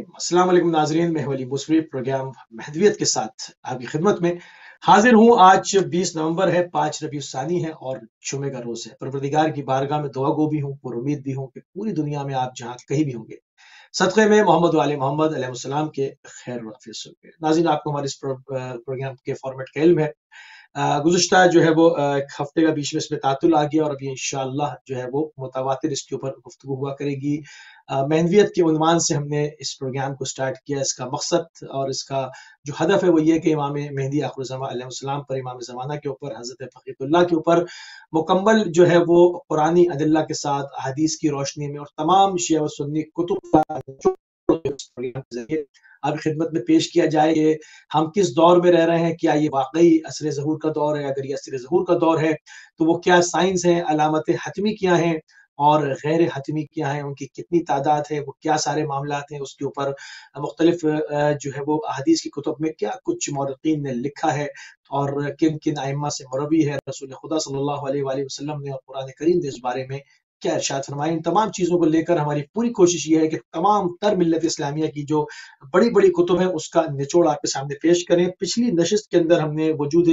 असलम नाजरीन मैं वली मुसरी प्रोग्राम महदवियत के साथ आपकी खिदमत में हाजिर हूँ आज 20 नवंबर है पाँच रबी सानी है और जुमे का रोज़ है परवरदिगार की बारगाह में दुआ गो भी हूँ पुरुद भी हूँ कि पूरी दुनिया में आप जहाँ कहीं भी होंगे सदक़े में मोहम्मद वाल मोहम्मद के खैर वाफिस होंगे नाजिन आपको हमारे इस प्रोग्राम के फॉर्मेट का इल्म है गुजशत जो है वो एक हफ्ते का बीच में इसमें तातुल आ गया और अभी इन जो है वो मुतवातिर इसके ऊपर गुफ्तु हुआ करेगी महनवियत के उनवान से हमने इस प्रोग्राम को स्टार्ट किया इसका मकसद और इसका जो हदफ है वो ये कि इमाम मेहंदी आखिरजाम पर इमाम ज़माना के ऊपर हज़रत फ़कीतुल्ला के ऊपर मुकम्मल जो है वो कुरानी अदिल्ला के साथ हदीस की रोशनी में और तमाम शिया सुन्नी कुतुब आप खिदमत में पेश किया जाए ये हम किस दौर में रह रहे हैं क्या ये वाकई असर जहूर का दौर है अगर ये असर जहूर का दौर है तो वो क्या साइंस हैं अलामत हतमी क्या हैं और गैर हतमी क्या हैं उनकी कितनी तादाद है वो क्या सारे मामला हैं उसके ऊपर मुख्तलिफ जो है वो अहदीस की कुतुब में क्या कुछ मौरकिन ने लिखा है और किन किन आयमा से मरबी है रसूल खुदा सल्लल्लाहु अलैहि वसल्लम ने और कुरान करीम ने इस बारे में क्या इर्शाद फरमाए इन तमाम चीज़ों को लेकर हमारी पूरी कोशिश ये है कि तमाम तर मिलत इस्लामिया की जो बड़ी बड़ी कुतुब है उसका निचोड़ आपके सामने पेश करें पिछली नशस्त के अंदर हमने वजूद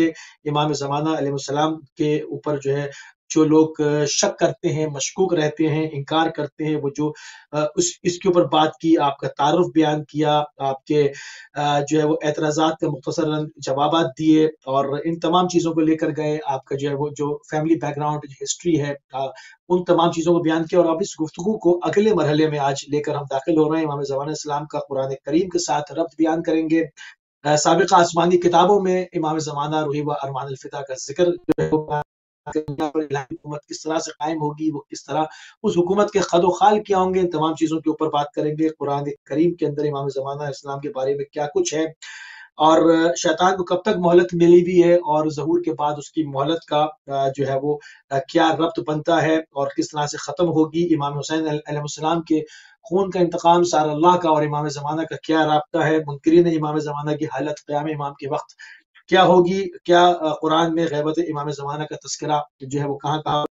इमाम ज़माना के ऊपर जो है जो लोग शक करते हैं मशकूक रहते हैं इनकार करते हैं वो जो उस इसके ऊपर बात की आपका तारफ बयान किया आपके जो है वो एतराज़ा के मुख्तर जवाब दिए और इन तमाम चीज़ों को लेकर गए आपका जो है वो जो फैमिली बैकग्राउंड हिस्ट्री है उन तमाम चीज़ों को बयान किया और अब इस गुफ्तु को अगले मरहले में आज लेकर हम दाखिल हो रहे हैं इमाम जवान इस्लाम का कुरान करीम के साथ रब्त बयान करेंगे सबक आसमानी किताबों में इमाम जमाना रूही व अरमान अलफिता का जिक्र हुकूमत किस तरह से कायम होगी वो किस तरह उस हुकूमत के खद खाल क्या होंगे इन तमाम चीज़ों के ऊपर बात करेंगे कुरान करीम के अंदर इमाम ज़माना इस्लाम के बारे में क्या कुछ है और शैतान को कब तक मोहलत मिली हुई है और जहूर के बाद उसकी मोहलत का जो है वो क्या रब्त बनता है और किस तरह से ख़त्म होगी इमाम हुसैन अलैहिस्सलाम के खून का इंतकाम सार अल्लाह का और इमाम ज़माना का क्या रबता है मुनकरीन इमाम ज़माना की हालत क़्याम इमाम के वक्त क्या होगी क्या कुरान में गैबत इमाम जमाना का तस्करा जो है वो कहाँ कहाँ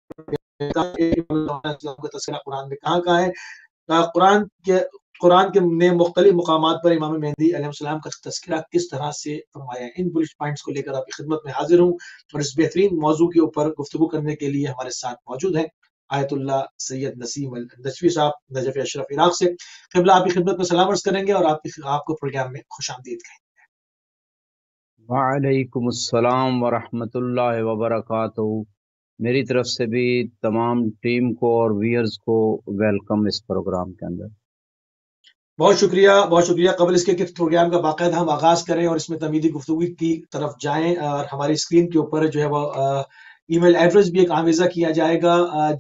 का तस्करा कुरान में कहाँ कहाँ है कुरान के कुरान के ने मुख्तलि मकाम पर इमाम मेहंदी आसमाम का तस्करा किस तरह से फरमाया है इन बुलिश पॉइंट्स को लेकर आपकी खिदमत में हाजिर हूँ और इस बेहतरीन मौजू के ऊपर गुफ्तु करने के लिए हमारे साथ मौजूद है आयतुल्ला सैयद नसीम नजवी साहब नजफ अशरफ इराक से कबला आपकी खिदमत में सलाम अर्ज करेंगे और आपकी आपको प्रोग्राम में खुश आमदीद कहेंगे वालेकुम वरहमतुल्लाह वबरकू मेरी तरफ से भी तमाम टीम को और व्यूअर्स को वेलकम इस प्रोग्राम के अंदर बहुत शुक्रिया बहुत शुक्रिया कबल इसके कि प्रोग्राम का बाकायदा हम आगाज करें और इसमें तमीदी गुफ्तु की तरफ जाएं और हमारी स्क्रीन के ऊपर जो है वह ईमेल एड्रेस भी एक आवेजा किया जाएगा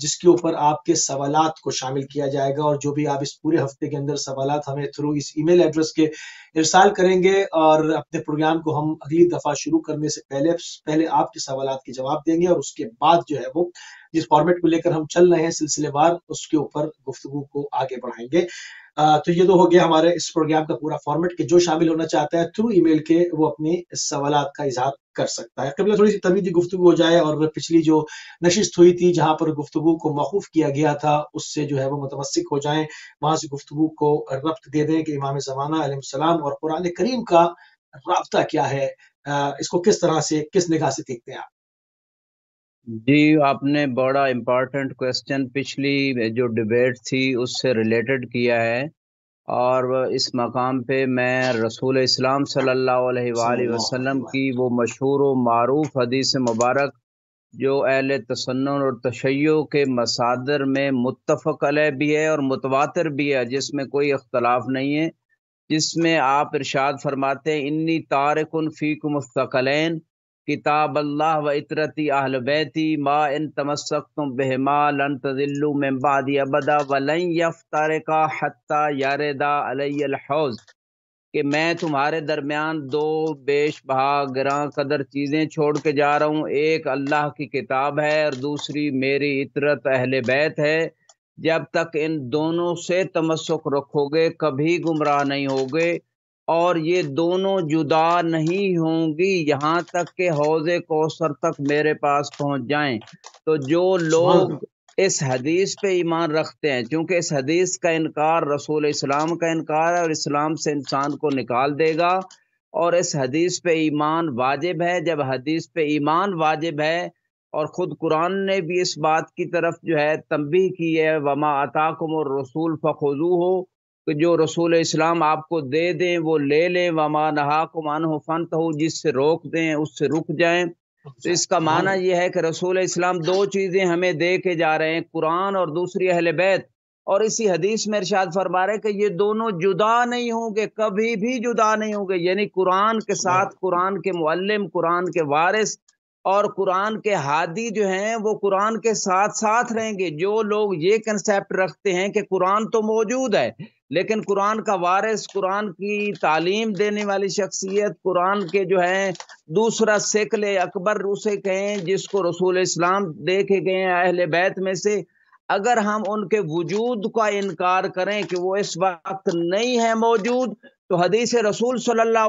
जिसके ऊपर आपके सवाल को शामिल किया जाएगा और जो भी आप इस पूरे हफ्ते के अंदर सवाल हमें थ्रू इस ईमेल एड्रेस के इरसाल करेंगे और अपने प्रोग्राम को हम अगली दफ़ा शुरू करने से पहले पहले आपके सवाल के जवाब देंगे और उसके बाद जो है वो जिस फॉर्मेट को लेकर हम चल रहे हैं सिलसिलेवार उसके ऊपर गुफ्तु को आगे बढ़ाएंगे तो ये तो हो गया हमारे इस प्रोग्राम का पूरा फॉर्मेट कि जो शामिल होना चाहता है थ्रू ईमेल के वो अपने सवाल का इजहार कर सकता है कभी थोड़ी सी तवीदी गुफ्तु हो जाए और पिछली जो नशिस्त हुई थी जहां पर गुफ्तु को मौकूफ किया गया था उससे जो है वो मुतमसिक हो जाए वहां से गुफ्तु को रब्त दे दें कि इमाम जमाना सलाम और कुरान करीम का रबता क्या है इसको किस तरह से किस निगाह से देखते हैं आप जी, आपने बड़ा इम्पॉर्टेंट क्वेश्चन पिछली जो डिबेट थी उससे रिलेटेड किया है। और इस मकाम पे मैं रसूल इस्लाम सल्लल्लाहु अलैहि वसल्लम की वो मशहूर व मारूफ़ हदीस मुबारक जो अहल तसन्न और तशय्यो के मसादर में मुतफ़ अलह भी है और मुतवातर भी है जिसमें कोई अख्तलाफ नहीं है। जिसमें आप इरशाद फरमाते इन्नी तारिकुन फ़ीकुमुस किताब अल्लाह व इतरती अहल बैती मा इन तमस्क तुम बेहमा लन तजिल्लू में बाद अबदा यफ्तार का हत्ता यारदा अलहौज कि मैं तुम्हारे दरमियान दो बेश बहा ग्रां कदर चीज़ें छोड़ के जा रहा हूँ एक अल्लाह की किताब है और दूसरी मेरी इतरत अहल बैत है जब तक इन दोनों से तमस्क रखोगे कभी गुमराह नहीं होगे और ये दोनों जुदा नहीं होंगी यहाँ तक के हौज कौसर तक मेरे पास पहुँच जाएं तो जो लोग इस हदीस पे ईमान रखते हैं क्योंकि इस हदीस का इनकार रसूल इस्लाम का इनकार है और इस्लाम से इंसान को निकाल देगा और इस हदीस पे ईमान वाजिब है जब हदीस पे ईमान वाजिब है और ख़ुद कुरान ने भी इस बात की तरफ जो है तंबी की है वमा अताकुम और रसूल फ़खजू हो कि जो रसूल इस्लाम आपको दे दें वो ले लें वमा नहा को मान हो फन कहो जिससे रोक दें उससे रुक जाएं तो इसका माना यह है कि रसूल इस्लाम दो चीज़ें हमें दे के जा रहे हैं कुरान और दूसरी अहल बैत और इसी हदीस में इरशाद फरमा रहे कि ये दोनों जुदा नहीं होंगे कभी भी जुदा नहीं होंगे यानी कुरान के साथ हाँ। कुरान के मुअल्लिम कुरान के वारिस और कुरान के हादी जो हैं वो कुरान के साथ साथ रहेंगे जो लोग ये कंसेप्ट रखते हैं कि कुरान तो मौजूद है लेकिन कुरान का वारिस कुरान की तालीम देने वाली शख्सियत कुरान के जो है दूसरा सेकल अकबर उसे कहें जिसको रसूल इस्लाम देखे गए हैं अहल बैत में से अगर हम उनके वजूद का इनकार करें कि वो इस वक्त नहीं है मौजूद तो हदीस रसूल सल्ला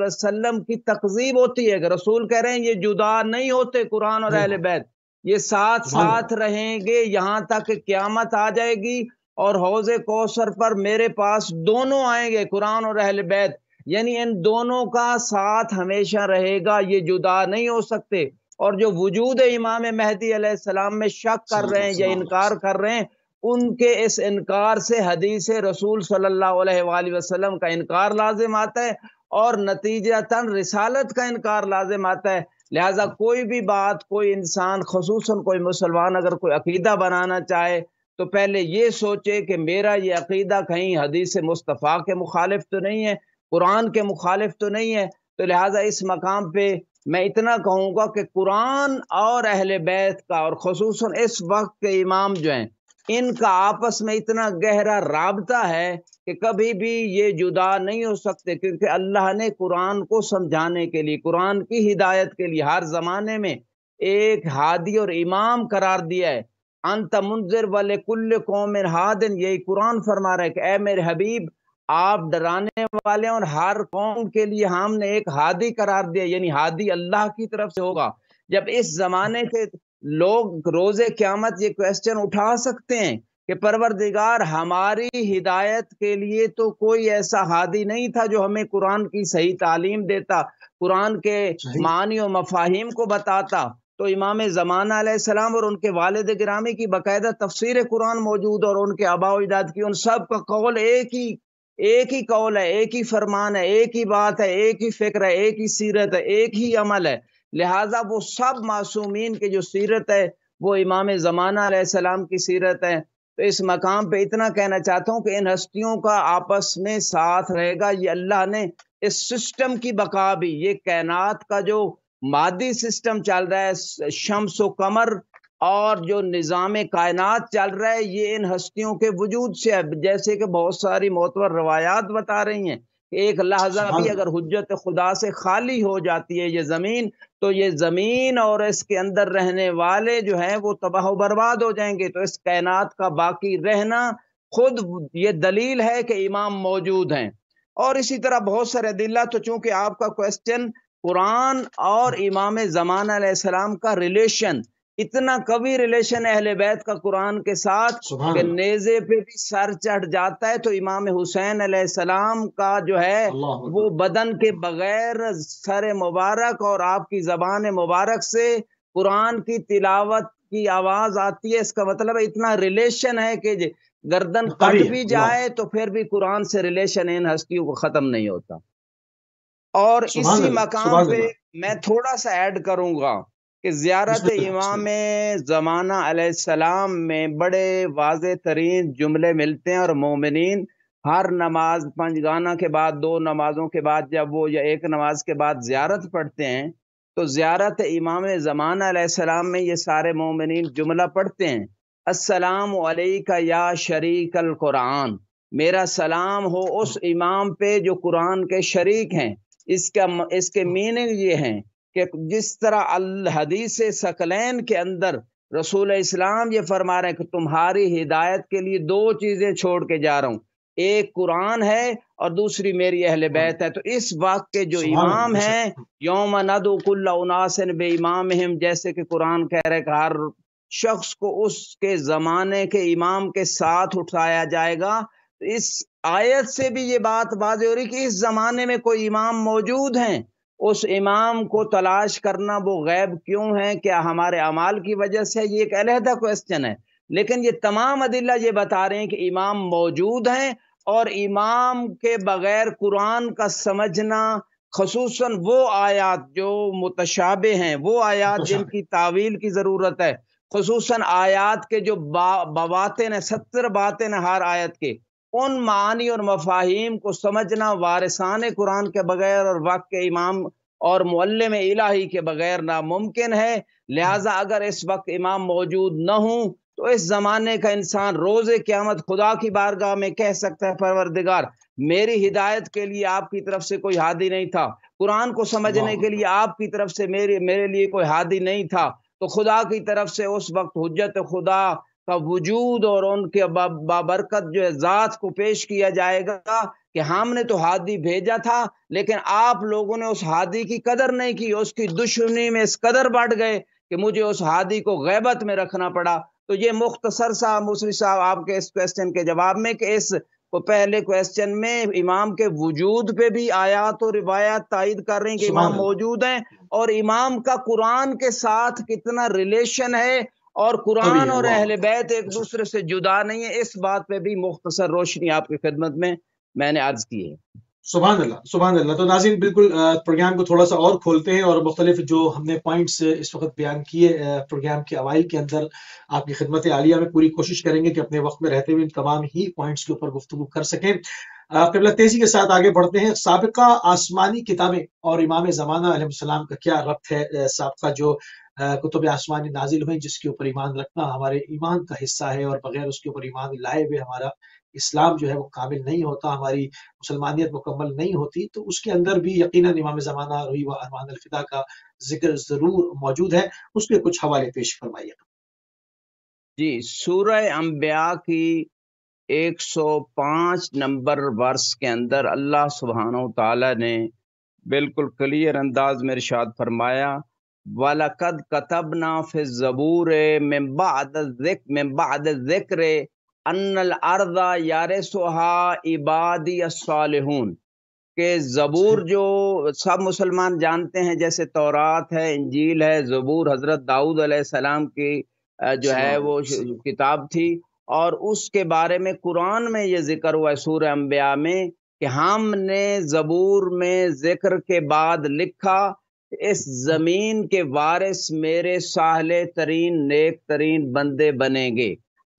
वसलम की तकजीब होती है अगर रसूल कह रहे हैं ये जुदा नहीं होते कुरान और अहल बैत ये साथ हाँ। साथ रहेंगे यहाँ तक क्यामत आ जाएगी और हौज कोसर पर मेरे पास दोनों आएंगे कुरान और अहल बैत यानी इन दोनों का साथ हमेशा रहेगा ये जुदा नहीं हो सकते और जो वजूद इमाम महदी सलाम में शक कर रहे हैं या इनकार कर रहे हैं उनके इस इनकार से हदीस रसूल सल्लल्लाहु अलैहि वसल्लम का इनकार लाजिम आता है और नतीजतन रिसालत का इनकार लाजिम आता है लिहाजा कोई भी बात कोई इंसान खसूस कोई मुसलमान अगर कोई अकीदा बनाना चाहे तो पहले ये सोचे कि मेरा ये अकीदा कहीं हदीस मुस्तफ़ा के मुखालिफ तो नहीं है कुरान के मुखालिफ तो नहीं है तो लिहाजा इस मकाम पर मैं इतना कहूँगा कि कुरान और अहल बैत का और खसूस इस वक्त के इमाम जो हैं इनका आपस में इतना गहरा रबता है कि कभी भी ये जुदा नहीं हो सकते क्योंकि अल्लाह ने कुरान को समझाने के लिए कुरान की हिदायत के लिए हर ज़माने में एक हादी और इमाम करार दिया है अंत मुंजर वाले कुल्ल कौम हादिन यही कुरान फरमा रहे कि ए मेरे हबीब आप डराने वाले और हर कौम के लिए हमने एक हादी करार दिया यानी हादी अल्लाह की तरफ से होगा जब इस जमाने के लोग रोज़े क्यामत ये क्वेश्चन उठा सकते हैं कि परवरदिगार हमारी हिदायत के लिए तो कोई ऐसा हादी नहीं था जो हमें कुरान की सही तालीम देता कुरान के मानी और मफाहिम को बताता तो इमाम ज़मान और उनके वालद ग्रामी की बाकायदा तफसर कुरान मौजूद और उनके आबाजाद इजाद की उन सब का कौल एक ही एक ही कौल है एक ही फरमान है एक ही बात है एक ही फिक्र है एक ही सीरत है एक ही अमल है लिहाजा वो सब मासूमिन की जो सीरत है वो इमाम ज़माना की सीरत है तो इस मकाम पर इतना कहना चाहता हूँ कि इन हस्तियों का आपस में साथ रहेगा ये अल्लाह ने इस सिस्टम की बका भी ये कैनात का जो मादी सिस्टम चल रहा है शम्स कमर और जो निज़ाम कायनात चल रहा है ये इन हस्तियों के वजूद से है जैसे कि बहुत सारी मोतवर रवायात बता रही हैं एक लहजा भी हाँ। अगर हजरत खुदा से खाली हो जाती है ये ज़मीन तो ये ज़मीन और इसके अंदर रहने वाले जो हैं वो तबाह बर्बाद हो जाएंगे तो इस कायनात का बाकी रहना खुद ये दलील है कि इमाम मौजूद हैं और इसी तरह बहुत सारे दिल्ला तो चूंकि आपका क्वेश्चन कुरान और इमाम ज़मान सलाम का रिलेशन इतना कभी रिलेशन अहल बैत का कुरान के साथ कि नेजे पे भी सर चढ़ जाता है तो इमाम हुसैन सलाम का जो है वो बदन के बगैर सर मुबारक और आपकी जबान मुबारक से कुरान की तिलावत की आवाज आती है इसका मतलब है इतना रिलेशन है कि गर्दन कट भी जाए तो फिर भी कुरान से रिलेशन इन हस्तियों को खत्म नहीं होता और इसी मकाम पे मैं थोड़ा सा ऐड करूंगा कि ज्यारत इमाम जमाना सलाम में बड़े वाज तरीन जुमले मिलते हैं और मोमिन हर नमाज गाना के बाद दो नमाजों के बाद जब वो या एक नमाज के बाद ज्यारत पढ़ते हैं तो ज्यारत इमाम जमाना सलाम में ये सारे मोमिन जुमला पढ़ते हैं असलम या शरीक अल कुरान मेरा सलाम हो उस इमाम पे जो कुरान के शरीक हैं इसका इसके मीनिंग हाँ। ये हैं कि जिस तरह अल हदीस सकलैन के अंदर रसूल इस्लाम ये फरमा रहे हैं कि तुम्हारी हिदायत के लिए दो चीज़ें छोड़ के जा रहा हूँ एक कुरान है और दूसरी मेरी अहल हाँ। बैत है तो इस वक्त के जो इमाम हैं योम नदुल्लासन बे इमाम हम जैसे कि कुरान कह रहे कि हर शख्स को उसके ज़माने के इमाम के साथ उठाया जाएगा इस आयत से भी ये बात वाज हो रही कि इस जमाने में कोई इमाम मौजूद हैं उस इमाम को तलाश करना वो गैब क्यों है क्या हमारे अमाल की वजह से ये एक अलहदा क्वेश्चन है लेकिन ये तमाम अदिल्ला ये बता रहे हैं कि इमाम मौजूद हैं और इमाम के बगैर कुरान का समझना खसूस वो आयात जो मुतशाबे हैं वो आयात जिनकी तावील की ज़रूरत है खसूस आयात के जो बातें सत्तर बातें हर आयत के उन मानी और मफाहिम को समझना वारसान कुरान के बगैर और वक्त के इमाम और मुल्लम इलाही के बगैर नामुमकिन है लिहाजा अगर इस वक्त इमाम मौजूद न हो तो इस ज़माने का इंसान रोज़ क़्यामत खुदा की बारगाह में कह सकता है परवरदिगार मेरी हिदायत के लिए आपकी तरफ से कोई हादी नहीं था कुरान को समझने के लिए आपकी तरफ से मेरे मेरे लिए कोई हादी नहीं था तो खुदा की तरफ से उस वक्त हजत खुदा का वजूद और उनके बाबरकत जो है ज़ात को पेश किया जाएगा कि हमने तो हादी भेजा था लेकिन आप लोगों ने उस हादी की कदर नहीं की उसकी दुश्मनी में इस कदर बढ़ गए कि मुझे उस हादी को गैबत में रखना पड़ा तो ये मुख्तसर सा मुसरी साहब आपके इस क्वेश्चन के जवाब में कि इस को पहले क्वेश्चन में इमाम के वजूद पे भी आयात और रिवायात तायद कर रही हैं कि इमाम मौजूद हैं और इमाम का कुरान के साथ कितना रिलेशन है और कुरान और अहल बैत एक दूसरे से जुदा नहीं है इस बात पे भी मुख्तसर रोशनी आपकी खिदमत में मैंने अर्ज की है सुबह अल्लाह सुबह अल्लाह तो नाजिन बिल्कुल प्रोग्राम को थोड़ा सा और खोलते हैं और मुख्तलिफ जो हमने पॉइंट्स इस वक्त बयान किए प्रोग्राम के अवाइल के अंदर आपकी खिदमत आलिया में पूरी कोशिश करेंगे कि अपने वक्त में रहते हुए इन तमाम ही पॉइंट्स के ऊपर गुफ्तु कर सकें कबला तेजी के साथ आगे बढ़ते हैं सबका आसमानी किताबें और इमाम ज़माना का क्या रब्त है सबका जो कुतुब आसमानी नाजिल हुई जिसके ऊपर ईमान रखना हमारे ईमान का हिस्सा है और बगैर उसके ऊपर ईमान लाए हुए हमारा इस्लाम जो है वो काबिल नहीं होता हमारी मुसलमानियत मुकम्मल नहीं होती तो उसके अंदर भी यकीन इमाम ज़माना रही व अरमान अलफिदा का जिक्र ज़रूर मौजूद है उसके कुछ हवाले पेश फरमाइए जी सूरह अम्बिया की 105 नंबर वर्ष के अंदर अल्लाह सुबहान तला ने बिल्कुल क्लियर अंदाज में इरशाद फरमाया वलकद कतब फिर ज़बूर बाद ज़िक्र अनल अर्दा यार सुहा इबाद के ज़बूर अच्छा। जो सब मुसलमान जानते हैं जैसे तौरात है इंजील है ज़बूर हज़रत दाऊद सलाम की जो है वो किताब थी और उसके बारे में कुरान में ये जिक्र हुआ है सूर अम्बिया में कि हमने ज़बूर में जिक्र के बाद लिखा इस जमीन के वारिस मेरे साहले तरीन नेक तरीन बंदे बनेंगे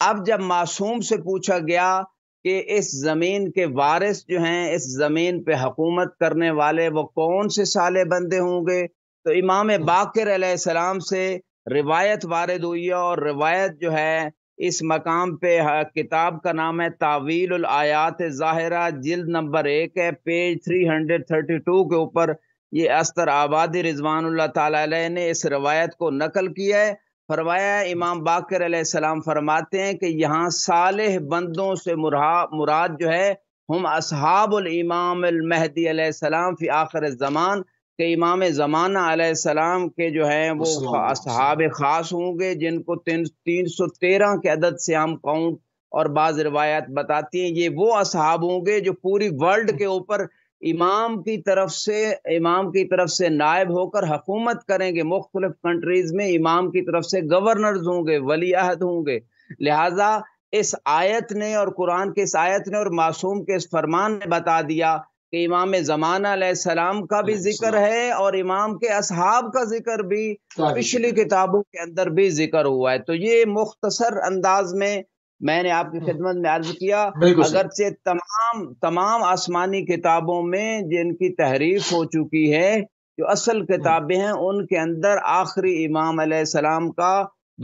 अब जब मासूम से पूछा गया कि इस ज़मीन के वारिस जो हैं इस ज़मीन पे हकूमत करने वाले वो कौन से साले बंदे होंगे तो इमाम बाकर सलाम से रिवायत वारद हुई है और रिवायत जो है इस मकाम पे किताब का नाम है तावील आयात ज़ाहरा जिल्द नंबर एक है पेज 332 के ऊपर ये अस्तर आबादी रिजवान तला ने इस रवायत को नकल किया है फरमाया इमाम बाकर सलाम फरमाते हैं कि यहाँ साल बंदों से मुराद जो है हम असहाबल इमाम सलाम फी आखिर ज़मान के इमाम ज़माना सलाम के जो हैं वो असहाब ख़ास होंगे जिनको तीन तीन सौ तेरह के अदद से हम काउंट और बाज़ रवायात बताती हैं ये वो असहाब होंगे जो पूरी वर्ल्ड के ऊपर इमाम की तरफ से इमाम की तरफ से नायब होकर हकूमत करेंगे मुख्तलिफ कंट्रीज में इमाम की तरफ से गवर्नर होंगे वलीहद होंगे लिहाजा इस आयत ने और कुरान के इस आयत ने और मासूम के इस फरमान ने बता दिया कि इमाम ज़माना सलाम का भी जिक्र है और इमाम के असहाब का जिक्र भी पिछली किताबों के अंदर भी जिक्र हुआ है तो ये मुख्तसर अंदाज में मैंने आपकी हम्म। खिदमत में अर्ज किया अगर से तमाम तमाम आसमानी किताबों में जिनकी तहरीफ हो चुकी है जो असल हम्म। किताबें हैं उनके अंदर आखिरी इमाम सलाम का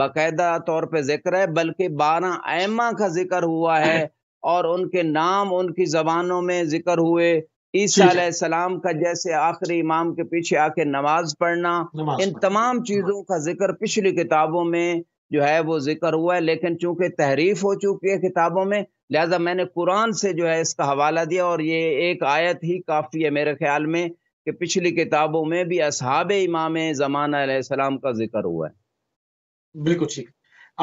बाकायदा तौर पे जिक्र है बल्कि बारह ऐमा का जिक्र हुआ है हम्म। और उनके नाम उनकी जबानों में जिक्र हुए ईसा सलाम का जैसे आखिरी इमाम के पीछे आके नमाज पढ़ना इन तमाम चीज़ों का जिक्र पिछली किताबों में जो है वो जिक्र हुआ है लेकिन चूंकि तहरीफ हो चुकी है किताबों में लिहाजा मैंने कुरान से जो है इसका हवाला दिया और ये एक आयत ही काफ़ी है मेरे ख्याल में कि पिछली किताबों में भी असहाब इमाम जमानाम का जिक्र हुआ है बिल्कुल ठीक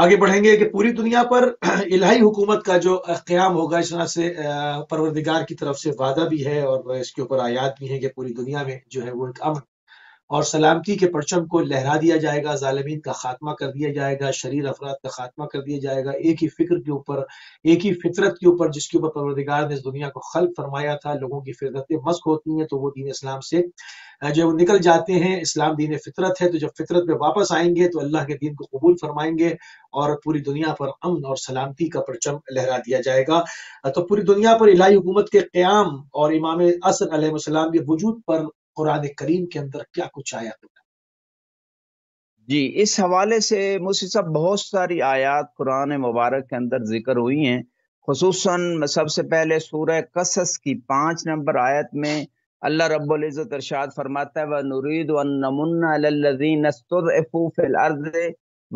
आगे बढ़ेंगे कि पूरी दुनिया पर इलाही हुकूमत का जो क्याम होगा इस तरह से परवरदिगार की तरफ से वादा भी है और इसके ऊपर आयात भी है कि पूरी दुनिया में जो है वो एक अमन और सलामती के परचम को लहरा दिया जाएगा जालमीन का खात्मा कर दिया जाएगा शरीर अफराद का खात्मा कर दिया जाएगा एक ही फिक्र के ऊपर एक ही फितरत के ऊपर जिसके ऊपर परवरदिगार ने इस दुनिया को खल फरमाया था लोगों की फितरतें मस्क होती हैं तो वो दीन इस्लाम से जब निकल जाते हैं इस्लाम दीन फितरत है तो जब फितरत में वापस आएंगे तो अल्लाह के दीन को कबूल फरमाएंगे और पूरी दुनिया पर अमन और सलामती का परचम लहरा दिया जाएगा तो पूरी दुनिया पर इलाही हुकूमत के क्याम और इमाम असद असलम के वजूद पर कुरान करीम के अंदर क्या कुछ आया हुआ तो? जी इस हवाले से मुझसे सब बहुत सारी आयात कुरान मुबारक के अंदर जिक्र हुई हैं खसूस सबसे पहले सूर्य कसस की पाँच नंबर आयत में अल्लाह रबुल्ज़त अरशाद फरमाता है व नुरीद नमनफ़िलर्द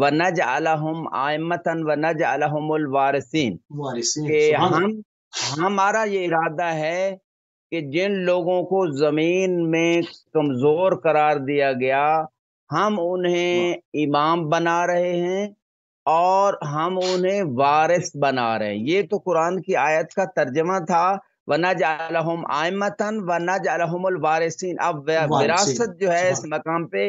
व नज अलहम आमतन व नज अलहमवारसिन हम हमारा ये इरादा है कि जिन लोगों को जमीन में कमजोर करार दिया गया हम उन्हें इमाम बना रहे हैं और हम उन्हें वारिस बना रहे हैं ये तो कुरान की आयत का तर्जमा था वना जम आयमतन वना अलहमल वारसिन अब विरासत जो है इस मकाम पे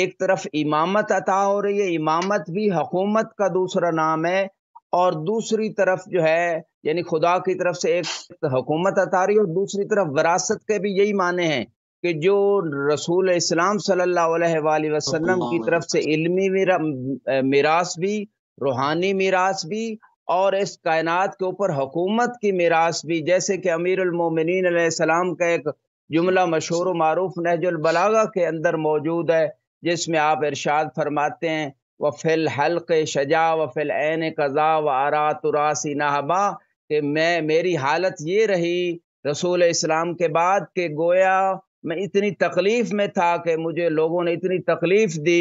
एक तरफ इमामत अता हो रही है इमामत भी हकूमत का दूसरा नाम है और दूसरी तरफ जो है यानी खुदा की तरफ से एक हुकूमत अता रही और दूसरी तरफ वरासत के भी यही माने हैं कि जो रसूल इस्लाम सल्लल्लाहु अलैहि वसल्लम की तरफ से इल्मी मीरास भी रूहानी मीरास भी और इस कायनात के ऊपर हुकूमत की मीरास भी जैसे कि अमीरमिन सलाम का एक जुमला मशहूर मारूफ नहजुल बलागा के अंदर मौजूद है जिसमें आप इरशाद फरमाते हैं व फिल हल्क शजा वफिल ऐन कज़ा व आरा तुरासी नहबा कि मैं मेरी हालत ये रही रसूल इस्लाम के बाद के गोया मैं इतनी तकलीफ़ में था कि मुझे लोगों ने इतनी तकलीफ़ दी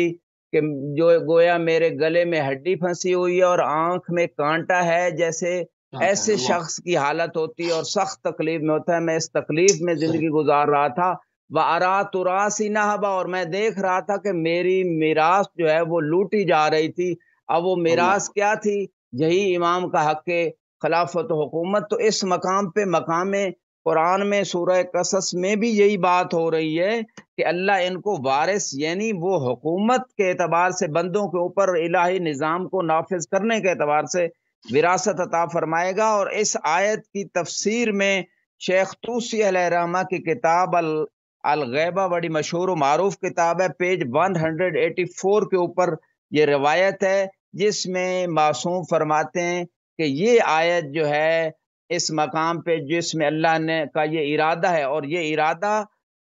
कि जो गोया मेरे गले में हड्डी फंसी हुई है और आँख में कांटा है जैसे ऐसे शख्स की हालत होती है और सख्त तकलीफ में होता है मैं इस तकलीफ में ज़िंदगी गुजार रहा था व आरा सी नहबा और मैं देख रहा था कि मेरी मीरास जो है वो लूटी जा रही थी अब वो मीरास क्या थी यही इमाम का हक है खिलाफत हुकूमत तो इस मकाम पे मकाम कुरान में सूरह कसस में भी यही बात हो रही है कि अल्लाह इनको वारिस यानी वो हुकूमत के एतबार से बंदों के ऊपर इलाही निज़ाम को नाफिज करने के एतबार से विरासत अता फरमाएगा और इस आयत की तफसीर में शेख तूसी रहमा की किताब अल अलगैबा बड़ी मशहूर मरूफ किताब है पेज 184 के ऊपर ये रवायत है जिसमें मासूम फरमाते हैं कि ये आयत जो है इस मकाम पे जिसमें अल्लाह ने का ये इरादा है और ये इरादा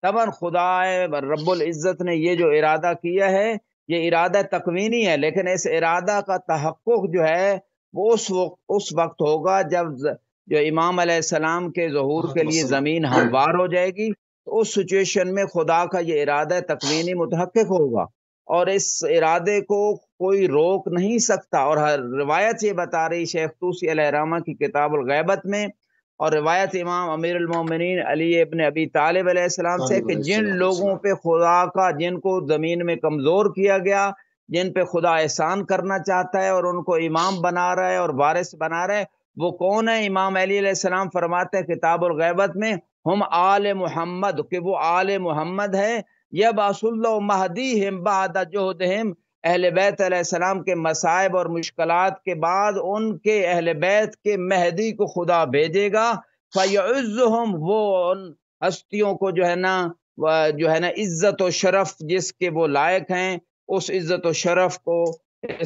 तबन खुदा रब्बुल इज़्ज़त ने ये जो इरादा किया है ये इरादा तकवीनी है लेकिन इस इरादा का तहक़ जो है वो उस वक्त उस वक्त होगा जब जो इमाम सलाम के जहूर हाँ, के लिए ज़मीन हमवार हो जाएगी तो उस सिचुएशन में खुदा का ये इरादा तकवीनी मुतहक होगा और इस इरादे को कोई रोक नहीं सकता और हर रिवायत ये बता रही शेख तूसी रामा की किताब गैबत में और रिवायत इमाम अमीर उलमिन अली इबन अबी तालब सलाम से कि जिन लोगों पे खुदा का जिनको ज़मीन में कमज़ोर किया गया जिन पे खुदा एहसान करना चाहता है और उनको इमाम बना रहा है और वारिस बना रहा है वो कौन है इमाम अली सलाम फरमाते हैं किताब और गैबत में हम आल मोहम्मद के वो आल मोहम्मद है यह बासुल्ल महदी हिम बहद हम अहल बैतम के मसायब और मुश्किल के बाद उनके अहल बैत के महदी को खुदा भेजेगा हम वो उन हस्तियों को जो है ना जो है ना इज़्ज़त व शरफ जिसके वो लायक हैं उस इज़्ज़त व शरफ को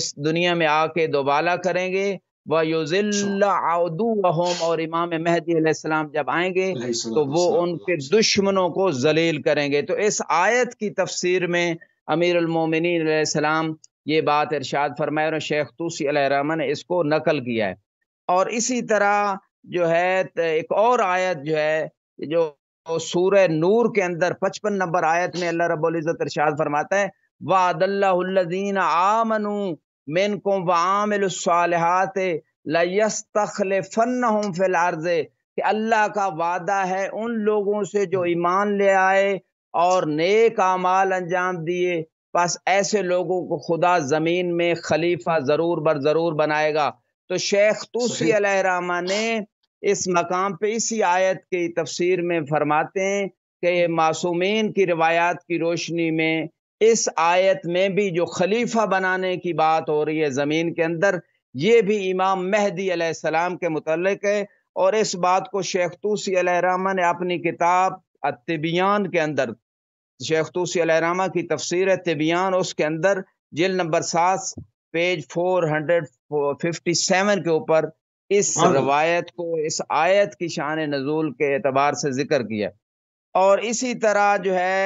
इस दुनिया में आके दोबाला करेंगे वयुजिल्लाउदूहम अच्छा। और इमाम महदी सलाम जब आएंगे तो वो उनके दुश्मनों को जलील करेंगे तो इस आयत की तफसीर में अमीर सलाम ये बात इरशाद फरमाए और शेख तूसी रमन ने इसको नकल किया है और इसी तरह जो है एक और आयत जो है जो सूर नूर के अंदर पचपन नंबर आयत में अल्लाह रबुल्ज़त इरशाद फरमाता है वादल्लाजीन आमनू मेन को वामिलसालहत लखल कि अल्लाह का वादा है उन लोगों से जो ईमान ले आए और नेक आमाल अंजाम दिए बस ऐसे लोगों को खुदा ज़मीन में खलीफा ज़रूर बर ज़रूर बनाएगा तो शेख तूसी रहमा ने इस मकाम पे इसी आयत की तफसीर में फरमाते हैं कि ये मासूमीन की रवायात की रोशनी में इस आयत में भी जो खलीफा बनाने की बात हो रही है ज़मीन के अंदर ये भी इमाम महदी अलैहिस्सलाम के मतलब है और इस बात को शेख तूसी रामा ने अपनी किताब अतबियान के अंदर शेख तूसी रहमा की तफसीर तबियान उसके अंदर जिल नंबर सात page four hundred fifty seven के ऊपर इस हाँ रवायत को इस आयत की शान नजूल के एतबार से जिक्र किया और इसी तरह जो है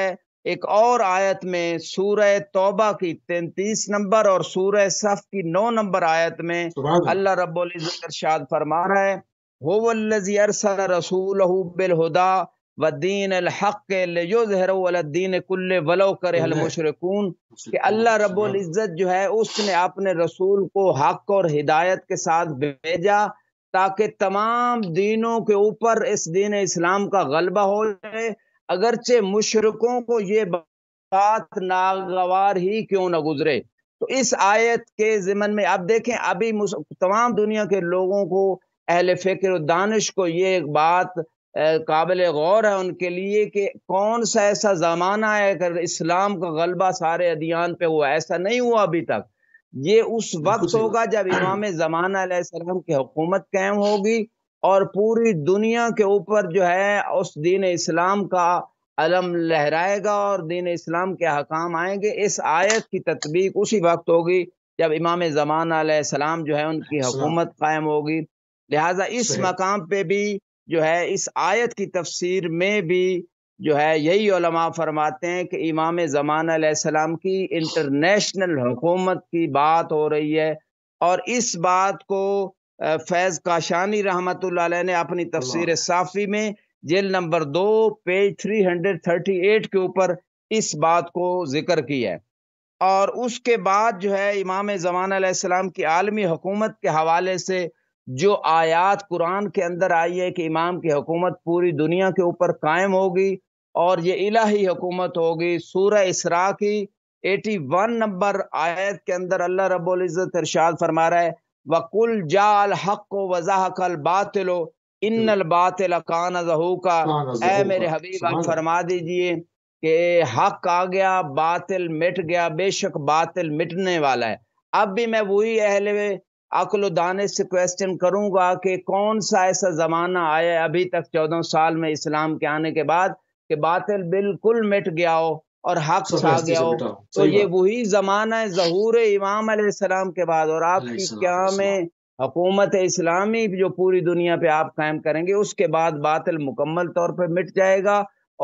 एक और आयत में सूर तौबा की तैतीस नंबर और सूरह सफ की नौ नंबर आयत में अल्लाह रब्बुल इज़्ज़त फरमा रहा है अरसल दीन कि अल्लाह रब्बुल इज़्ज़त जो है उसने अपने रसूल को हक और हिदायत के साथ भेजा ताकि तमाम दीनों के ऊपर इस दीन इस्लाम का गलबा हो जाए अगरचे मुशरकों को ये बात नागवार ही क्यों ना गुजरे तो इस आयत के जिमन में आप देखें अभी तमाम दुनिया के लोगों को अहल फ़िक्र दानिश को ये एक बात काबिल गौर है उनके लिए कि कौन सा ऐसा ज़माना है अगर इस्लाम का गलबा सारे अदियान पे हुआ ऐसा नहीं हुआ अभी तक ये उस वक्त होगा जब इमाम ज़माना सलाम की हुकूमत कायम होगी और पूरी दुनिया के ऊपर जो है उस दीन इस्लाम का अलम लहराएगा और दीन इस्लाम के हकाम आएंगे इस आयत की तदबीक उसी वक्त होगी जब इमाम ज़मान आलाम जो है उनकी हुकूमत कायम होगी लिहाजा इस मकाम पे भी जो है इस आयत की तफसीर में भी जो है यही ओलमा फरमाते हैं कि इमाम ज़मान आलाम की इंटरनेशनल हुकूमत की बात हो रही है और इस बात को फैज़ काशानी रहमत ने अपनी तफसीर साफ़ी में जेल नंबर दो पेज 338 के ऊपर इस बात को जिक्र किया है और उसके बाद जो है इमाम जमान की आलमी हुकूमत के हवाले से जो आयात कुरान के अंदर आई है कि इमाम की हुकूमत पूरी दुनिया के ऊपर कायम होगी और ये इलाही हुकूमत होगी सूर्य इसरा की 81 नंबर आयत के अंदर अल्लाह रबुल्जत इरशाद फरमा रहा है वकुल जाल हक कल बातिलो इन हम्म। बातिल कान जहू का ए मेरे हबीब आप फरमा दीजिए कि हक आ गया बातिल मिट गया बेशक बातिल मिटने वाला है अब भी मैं वही अहल अकल दाने से क्वेश्चन करूंगा कि कौन सा ऐसा ज़माना आया अभी तक चौदह साल में इस्लाम के आने के बाद कि बातिल बिल्कुल मिट गया हो और हक छा गया हो तो ये वही जमाना है जहूर इमाम अलैहिस्सलाम के बाद और आपकी क्या में हकूमत इस्लामी जो पूरी दुनिया पे आप कायम करेंगे उसके बाद बातिल मुकम्मल तौर पर मिट जाएगा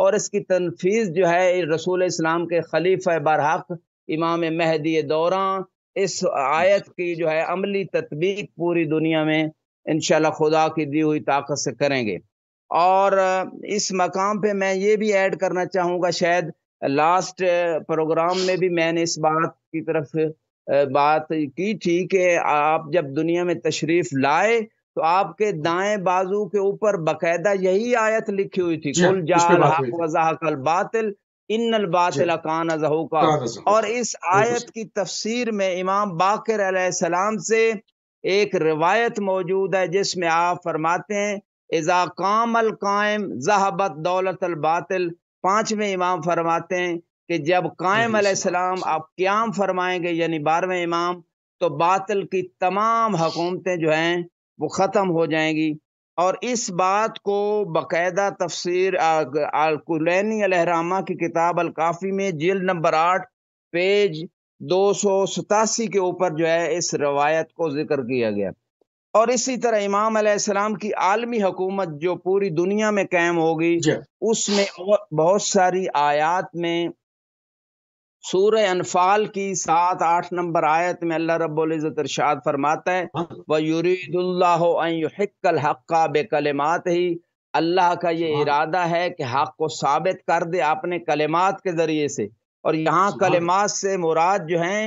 और इसकी तनफीज जो है रसूल इस्लाम के खलीफा बरहक इमाम महदी दौरा इस आयत अच्छा। की जो है अमली तत्बीक पूरी दुनिया में इन खुदा की दी हुई ताकत से करेंगे और इस मकाम पे मैं ये भी ऐड करना चाहूँगा शायद लास्ट प्रोग्राम uh, में भी मैंने इस बात की तरफ uh, बात की थी कि आप जब दुनिया में तशरीफ लाए तो आपके दाएं बाजू के ऊपर बकायदा यही आयत लिखी हुई थी कुल जाल बातिल इन बातिल अकान का और इस आयत की तफसीर में इमाम बाकर सलाम से एक रिवायत मौजूद है जिसमें आप फरमाते हैं इजा कामल कायम जहाबत दौलत बातिल पांचवें इमाम फरमाते हैं कि जब कायम सलाम आप क्याम फरमाएंगे यानी बारहवें इमाम तो बातिल की तमाम हकूमतें जो हैं वो ख़त्म हो जाएंगी और इस बात को बाकायदा तफसर आलकुलैनी अलहरामा की किताब अलकाफ़ी में जिल नंबर आठ पेज दो सौ सतासी के ऊपर जो है इस रवायत को जिक्र किया गया और इसी तरह इमाम अलैहिस्सलाम की आलमी हुकूमत जो पूरी दुनिया में कायम होगी उसमें बहुत सारी आयात में सूर अनफाल की सात आठ नंबर आयत में अल्लाह रब्ज़त इरशाद फरमाता है हाँ। व यूरीदुल्लाकल हक्का बेकलमात ही अल्लाह का ये हाँ। इरादा है कि हक़ को साबित कर दे अपने कलमात के ज़रिए से और यहाँ कलमात से मुराद जो हैं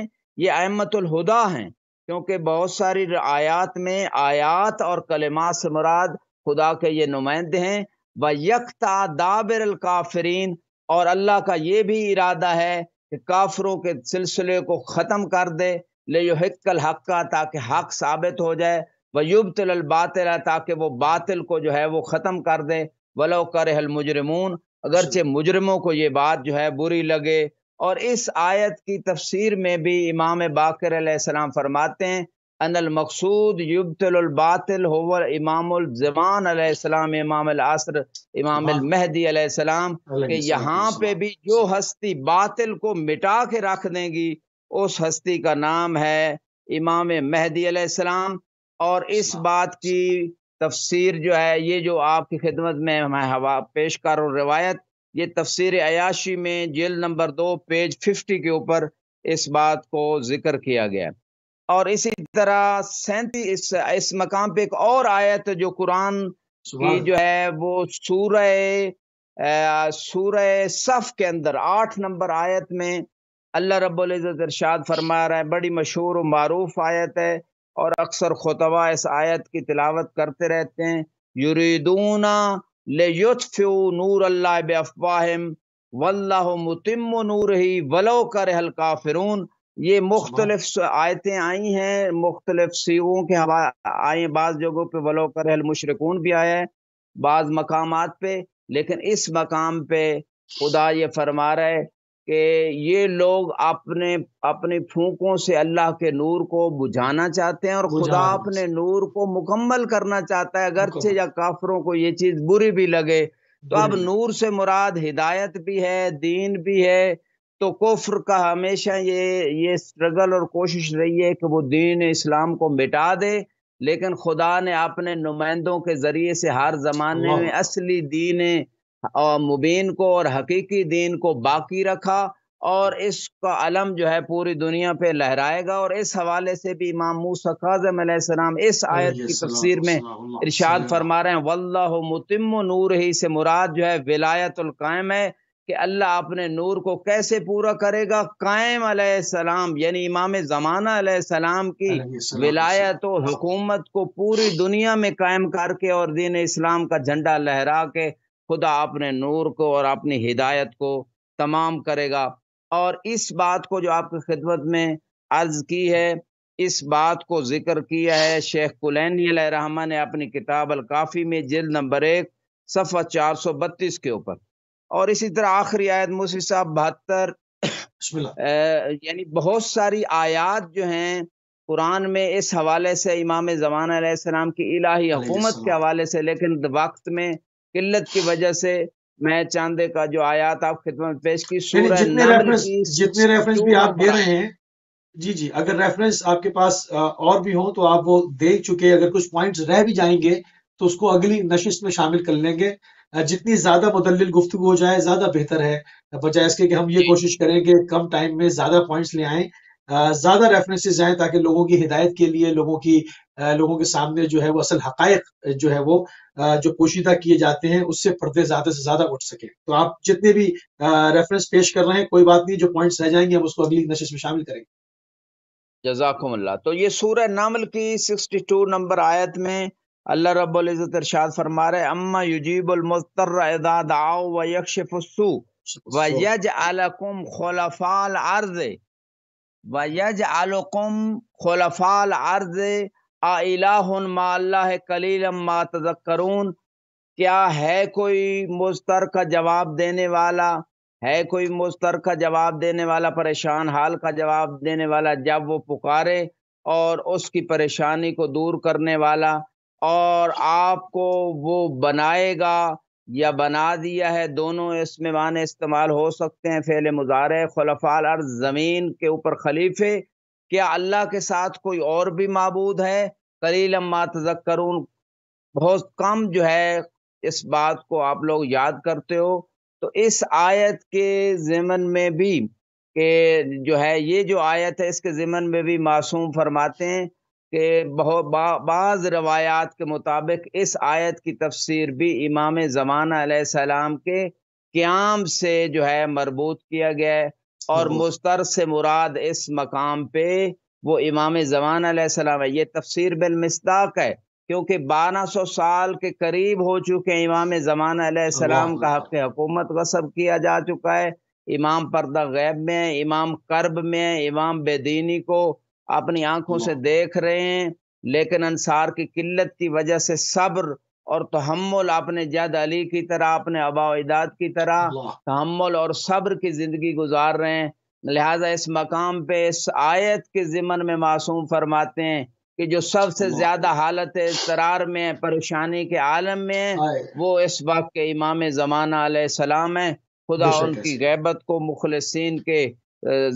ये अहमतुल हुदा हैं क्योंकि बहुत सारी आयात में आयात और कलमा से मुराद खुदा के ये नुमाइंदे हैं व यकता दाबिर काफरीन और अल्लाह का ये भी इरादा है कि काफरों के सिलसिले को ख़त्म कर दे ले हक्कल हक का ताकि हक साबित हो जाए व युबतल बातिल ताकि वो बातिल को जो है वो ख़त्म कर दे वलो कर मुजरमून अगरचे मुजरमों को ये बात जो है बुरी लगे और इस आयत की तफसीर में भी इमाम बाकर सलाम फरमाते हैं अनल मकसूद युबतलबातिल होवर इमामजमान सलाम इमाम आसर इमाम महदी सलाम के यहाँ पे भी जो हस्ती बातिल को मिटा के रख देंगी उस हस्ती का नाम है इमाम महदी सलाम और इस हाँ। बात की तफसीर जो है ये जो आपकी खिदमत में मैं हवा पेश कर रिवायत ये तफसर अयाशी में जेल नंबर दो पेज फिफ्टी के ऊपर इस बात को जिक्र किया गया और इसी तरह सैंती इस, इस मकाम पे एक और आयत जो कुरान की जो है वो सूरह सूरह सफ के अंदर आठ नंबर आयत में अल्लाह रब्ज़त इरशाद फरमा रहा है बड़ी मशहूर और मरूफ आयत है और अक्सर खुतबा इस आयत की तिलावत करते रहते हैं युरीदूना नूर अल्लाह बफ़ाहम वल्लाह नूर ही वलो कर हल्का फ़िरून ये मुख्तलिफ आयतें आई हैं मुख्तलिफ सीगों के हवा आए बाज़ जगहों पर वलो कर मुशरकून भी आया है बाज़ मकाम पे लेकिन इस मकाम पे खुदा ये फरमा रहा है कि ये लोग अपने अपनी फूकों से अल्लाह के नूर को बुझाना चाहते हैं और खुदा अपने नूर को मुकम्मल करना चाहता है अगरचे या काफरों को ये चीज बुरी भी लगे तो अब नूर से मुराद हिदायत भी है दीन भी है तो कुफर का हमेशा ये ये स्ट्रगल और कोशिश रही है कि वो दीन इस्लाम को मिटा दे लेकिन खुदा ने अपने नुमाइंदों के जरिए से हर जमाने में असली दीन और मुबीन को और हकीकी दीन को बाकी रखा और इसका अलम जो है पूरी दुनिया पे लहराएगा और इस हवाले से भी इमाम मूसा काजम इस आयत की तफसर में इरशाद फरमा रहे हैं वल्ला मुतिम नूर ही से मुराद जो है विलायतुल कायम है कि अल्लाह अपने नूर को कैसे पूरा करेगा कायम सलाम यानी इमाम ज़माना सलाम की विलायत हुकूमत को पूरी दुनिया में कायम करके और दीन इस्लाम का झंडा लहरा के खुदा अपने नूर को और अपनी हिदायत को तमाम करेगा और इस बात को जो आपकी खिदमत में अर्ज की है इस बात को जिक्र किया है शेख कुलैनी रहमान ने अपनी किताब अलकाफ़ी में जिल नंबर एक सफ़ा चार सौ बत्तीस के ऊपर और इसी तरह आखिरी आयत मुसी साहब बहत्तर यानी बहुत सारी आयात जो हैं कुरान में इस हवाले से इमाम ज़मान की इलाही हुकूमत के हवाले से लेकिन वक्त में किल्लत की वजह से मैं चांदे का जो आयात आप खिदमत पेश की सूरह जितने रेफरेंस जितने रेफरेंस भी आप दे रहे हैं जी जी अगर रेफरेंस आपके पास और भी हो तो आप वो दे चुके अगर कुछ पॉइंट्स रह भी जाएंगे तो उसको अगली नशिस्त में शामिल कर लेंगे जितनी ज्यादा मुदल गुफ्तु हो जाए ज्यादा बेहतर है बजाय इसके कि हम ये कोशिश करें कि कम टाइम में ज्यादा पॉइंट्स ले आए ज्यादा रेफरेंसेज आए ताकि लोगों की हिदायत के लिए लोगों की लोगों के सामने जो है वो असल हकायक जो है वो जो पोशीदा किए जाते हैं उससे पर्दे ज्यादा से ज्यादा उठ सके तो आप जितने भी रेफरेंस पेश कर रहे हैं कोई बात नहीं जो पॉइंट्स रह जाएंगे हम उसको अगली नशे में शामिल करेंगे जजाकुमल्ला तो ये सूर नमल की सिक्सटी टू नंबर आयत में अल्लाह रब्बुल अरशाद फरमा रहे अम्मा युजीबुल वज इदा दआओ अर्ज़ वज यजअलकुम खुलफाल अर्ज़ आला कलीलम्मा कर क्या है कोई मुस्तर का जवाब देने वाला है कोई मुस्तर का जवाब देने वाला परेशान हाल का जवाब देने वाला जब वो पुकारे और उसकी परेशानी को दूर करने वाला और आपको वो बनाएगा या बना दिया है दोनों इसमें माने इस्तेमाल हो सकते हैं फेले मुजारे खलफाल अर्ज ज़मीन के ऊपर खलीफे क्या अल्लाह के साथ कोई और भी मबूद है कलील अम्मा कर बहुत कम जो है इस बात को आप लोग याद करते हो तो इस आयत के ज़मन में भी के जो है ये जो आयत है इसके ज़मन में भी मासूम फरमाते हैं कि बहुत बाज़ रवायात के मुताबिक इस आयत की तफसीर भी इमाम ज़माना सलाम के क्याम से जो है मरबूत किया गया है और हम्म। मुस्तर से मुराद इस मकाम पे वो इमाम जमान सलाम है ये तफसीर बिलमस्ताक है क्योंकि 1200 साल के करीब हो चुके हैं इमाम जमान सलाम का हक हकूमत गसब किया जा चुका है इमाम पर्दा गैब में है इमाम कर्ब में है इमाम बेदीनी को अपनी आंखों से देख रहे हैं लेकिन अनसार की किल्लत की वजह से सब्र और तहमुल आपने जद अली की तरह आपने अबादाद की तरह तहमुल और सब्र की ज़िंदगी गुजार रहे हैं लिहाजा इस मकाम पे इस आयत के ज़िमन में मासूम फरमाते हैं कि जो सबसे ज़्यादा हालत इसरार में परेशानी के आलम में वो इस वक्त के इमाम ज़माना सलाम है खुदा उनकी गैबत को मुखलसिन के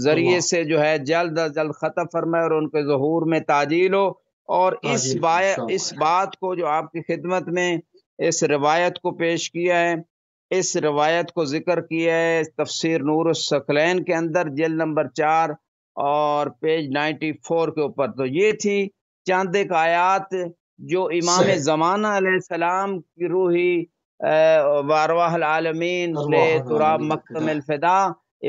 ज़रिए से जो है जल्द अज जल्द ख़त्म फरमाए और उनके जहूर में ताजील हो और हाँ इस बाय इस बात को जो आपकी खिदमत में इस रवायत को पेश किया है इस रवायत को जिक्र किया है तफसीर नूर सकलैन के अंदर जेल नंबर चार और पेज नाइन्टी फोर के ऊपर तो ये थी चांद एक आयात जो इमाम ज़माना सलाम की रूही वारवाहल आलमीन तुराब मकतम फ़िदा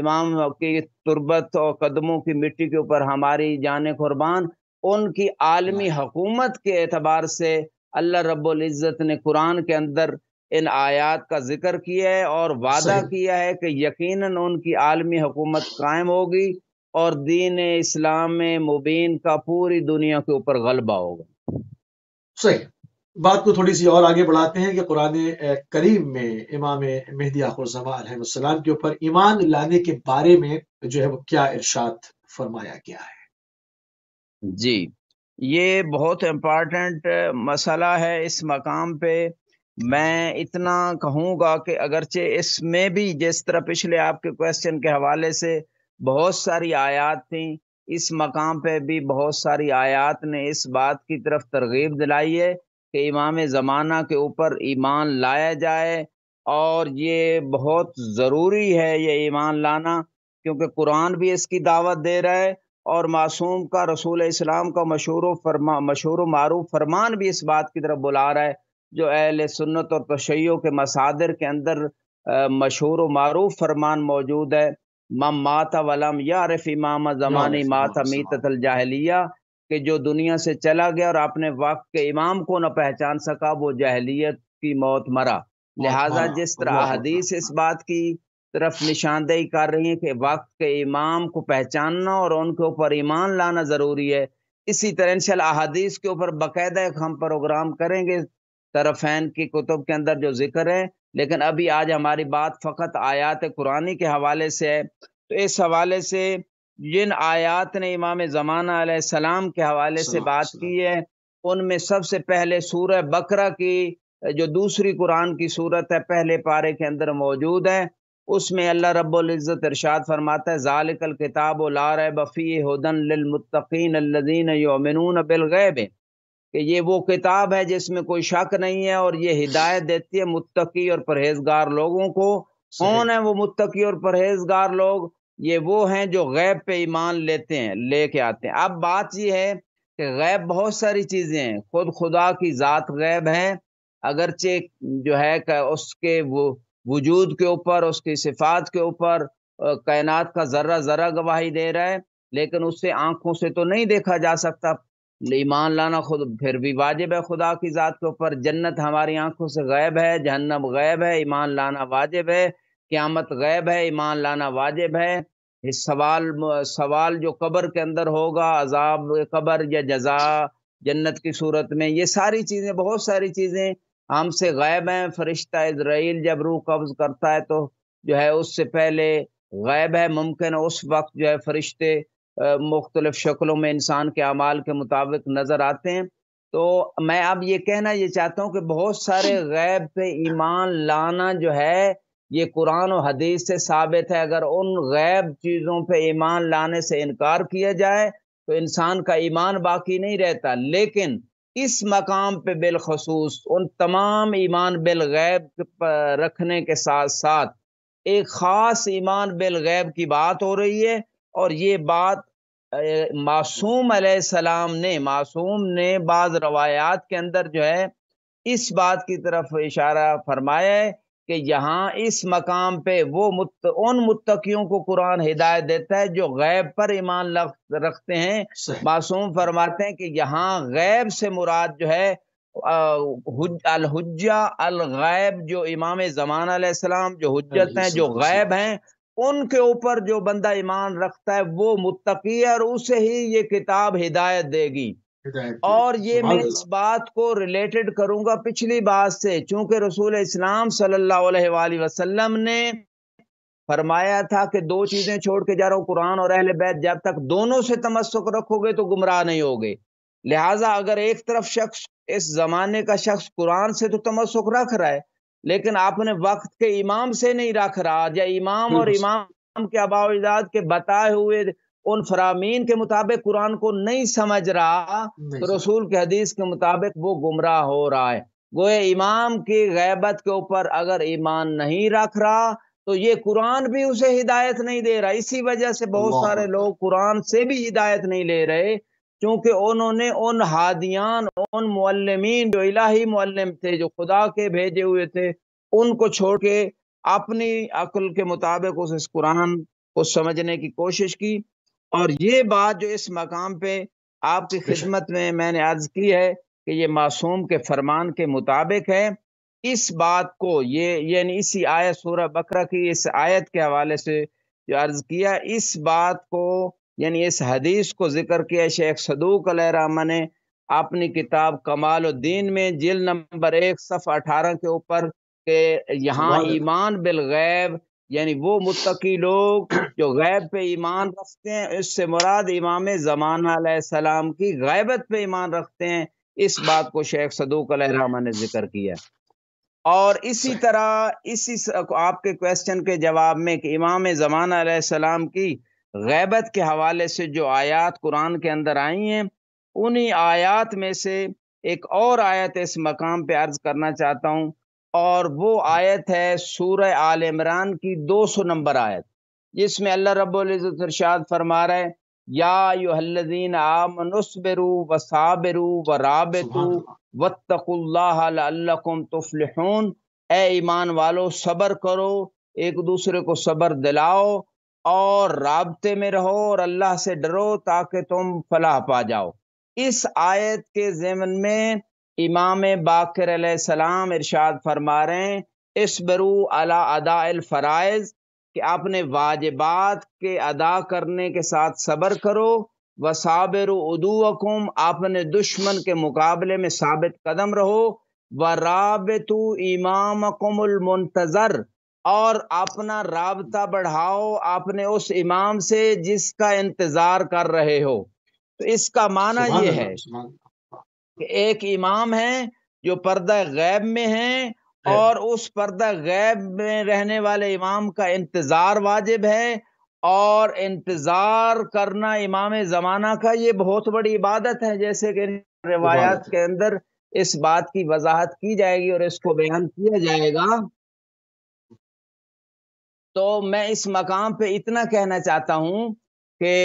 इमाम की तुरबत और कदमों की मिट्टी के ऊपर हमारी जान कुर्बान उनकी आलमी हकूमत हाँ। के एतबार से अल्लाह रबुल्ज़त ने कुरान के अंदर इन आयात का जिक्र किया है और वादा किया है कि यकीनन उनकी आलमी हुकूमत कायम होगी और दीन इस्लाम मुबीन का पूरी दुनिया के ऊपर गलबा होगा सही बात को थोड़ी सी और आगे बढ़ाते हैं कि कुरान करीम में इमाम मेहदी आखुरजमा के ऊपर ईमान लाने के बारे में जो है वो क्या इर्शाद फरमाया गया है जी ये बहुत इम्पॉर्टेंट मसला है इस मकाम पे मैं इतना कहूँगा कि अगरचे इसमें भी जिस तरह पिछले आपके क्वेश्चन के हवाले से बहुत सारी आयात थी इस मकाम पे भी बहुत सारी आयात ने इस बात की तरफ तरगीब दिलाई है कि इमाम ज़माना के ऊपर ईमान लाया जाए और ये बहुत ज़रूरी है ये ईमान लाना क्योंकि कुरान भी इसकी दावत दे रहा है और मासूम का रसूल इस्लाम का मशहूर फरमा मशहूर मारूफ फरमान भी इस बात की तरफ बुला रहा है जो अहल सुन्नत और तशैयों के मसादर के अंदर मशहूर मारूफ फरमान मौजूद है मम माता वलम यारफ इमाम जमानी माता मीतल जाहलिया कि जो दुनिया से चला गया और अपने वक्त के इमाम को न पहचान सका वो जहलीत की मौत मरा लिहाजा जिस तरह हदीस इस बात की तरफ निशानदेही कर रही हैं कि वक्त के इमाम को पहचानना और उनके ऊपर ईमान लाना ज़रूरी है इसी तरह इनशाला अहादीस के ऊपर बाकायदा हम प्रोग्राम करेंगे तरफैन की कुतुब के अंदर जो जिक्र है लेकिन अभी आज हमारी बात फ़कत आयात कुरानी के हवाले से है तो इस हवाले से जिन आयात ने इमाम ज़माना सलाम के हवाले से बात की है उनमें सबसे पहले सूर बकरा की जो दूसरी कुरान की सूरत है पहले पारे के अंदर मौजूद है उसमें अल्लाह रब्ज़त इरशाद फरमाता है ज़ालिकल किताब ला रफ़ी हदन लमतकीन अल्लजीन बिलगैब कि ये वो किताब है जिसमें कोई शक नहीं है और ये हिदायत देती है मुत्तकी और परहेजगार लोगों को कौन है वो मुत्तकी और परहेजगार लोग ये वो हैं जो गैब पे ईमान लेते हैं लेके आते हैं अब बात यह है कि गैब बहुत सारी चीज़ें हैं खुद खुदा की ज़ात गैब है अगरचे जो है उसके वो वजूद के ऊपर उसकी सिफात के ऊपर कायनात का ज़र्रा ज़रा गवाही दे रहा है लेकिन उससे आँखों से तो नहीं देखा जा सकता ईमान लाना खुद फिर भी वाजिब है खुदा की ज़ात के ऊपर जन्नत हमारी आँखों से गायब है जहन्नम गायब है ईमान लाना वाजिब है क़्यामत गायब है ईमान लाना वाजिब है इस सवाल सवाल जो कब्र के अंदर होगा अजाब कब्र या जजा जन्नत की सूरत में ये सारी चीज़ें बहुत सारी चीज़ें हमसे गैब हैं फरिश्ता इसराइल जब रूह कब्ज करता है तो जो है उससे पहले गैब है मुमकिन उस वक्त जो है फरिश्ते मुख्तलिफ शक्लों में इंसान के अमाल के मुताबिक नज़र आते हैं तो मैं अब ये कहना ये चाहता हूँ कि बहुत सारे गैब पे ईमान लाना जो है ये कुरान और हदीस से साबित है अगर उन गैब चीज़ों पे ईमान लाने से इनकार किया जाए तो इंसान का ईमान बाकी नहीं रहता लेकिन इस मकाम पे बिलखसूस उन तमाम ईमान बिलगैब रखने के साथ साथ एक ख़ास ईमान बिलगैब की बात हो रही है और ये बात मासूम सलाम ने मासूम ने बाज़ रवायात के अंदर जो है इस बात की तरफ इशारा फरमाया है कि यहाँ इस मकाम पे वो मुत, उन मुतकियों को कुरान हिदायत देता है जो गैब पर ईमान रखते हैं मासूम फरमाते हैं कि यहाँ गैब से मुराद जो है अलहुजा अलगैब जो इमाम जमान जो हजत हैं जो गैब हैं उनके ऊपर जो बंदा ईमान रखता है वो मुतकी और उसे ही ये किताब हिदायत देगी और ये मैं इस बात को रिलेटेड करूंगा पिछली बात से चूंकि रसूल इस्लाम सल्लल्लाहु अलैहि ने फरमाया था कि दो चीजें छोड़ के जा रहा हूँ कुरान और अहले बैत जब तक दोनों से तमस्क रखोगे तो गुमराह नहीं होगे लिहाजा अगर एक तरफ शख्स इस जमाने का शख्स कुरान से तो तमस्क रख रहा है लेकिन आपने वक्त के इमाम से नहीं रख रहा या इमाम और इमाम के अबाजाद के बताए हुए उन फरामीन के मुताबिक कुरान को नहीं समझ रहा तो रसूल के हदीस के मुताबिक वो गुमराह हो रहा है गोए इमाम की गैबत के ऊपर अगर ईमान नहीं रख रहा तो ये कुरान भी उसे हिदायत नहीं दे रहा इसी वजह से बहुत सारे लोग कुरान से भी हिदायत नहीं ले रहे क्योंकि उन्होंने उन हादियान उन मुअलमीन जो इलाही मुअलम थे जो खुदा के भेजे हुए थे उनको छोड़ के अपनी अकल के मुताबिक उस कुरान को समझने की कोशिश की और ये बात जो इस मकाम पे आपकी खिदमत में मैंने अर्ज की है कि ये मासूम के फरमान के मुताबिक है इस बात को ये यानी इसी आयत सूरह बकरा की इस आयत के हवाले से जो अर्ज किया इस बात को यानी इस हदीस को जिक्र किया शेख सदूक रहमा ने अपनी किताब कमालुद्दीन में जिल नंबर एक सफ़ अठारह के ऊपर के यहाँ ईमान बिल गैब यानी वो मुतकी लोग जो गैब पे ईमान रखते हैं इससे मुराद इमाम ज़मान सलाम की गैबत पे ईमान रखते हैं इस बात को शेख सदूक रामा ने जिक्र किया और इसी तरह इसी आपके क्वेश्चन के जवाब में कि इमाम ज़मान सलाम की गैबत के हवाले से जो आयात कुरान के अंदर आई हैं उन्हीं आयात में से एक और आयत इस मकाम पर अर्ज करना चाहता हूँ और वो आयत है सूर आल इमरान की 200 नंबर आयत जिसमें अल्लाह रब्ज़त फरमा रहे है यादीन आमनसबरू व व राबतु वतकुल्लाकुम तफलहून ए ईमान वालो सब्र करो एक दूसरे को सब्र दिलाओ और रबते में रहो और अल्लाह से डरो ताकि तुम फलाह पा जाओ इस आयत के जमन में इमाम बाकर सलाम इरशाद फरमा रहे हैं इस बरू अला अदा फ़रज़ कि आपने वाजबात के अदा करने के साथ सब्र करो व साबिर उदूकुम आपने दुश्मन के मुकाबले में साबित कदम रहो व राबतु इमाम कमुलमतज़र और अपना रबता बढ़ाओ आपने उस इमाम से जिसका इंतज़ार कर रहे हो तो इसका माना यह है कि एक इमाम है जो पर्दा गैब में है हाँ। और उस पर्दा गैब में रहने वाले इमाम का इंतज़ार वाजिब है और इंतज़ार करना इमाम ज़माना का ये बहुत बड़ी इबादत है जैसे कि रिवायात के अंदर इस बात की वजाहत की जाएगी और इसको बयान किया जाएगा तो मैं इस मकाम पे इतना कहना चाहता हूँ कि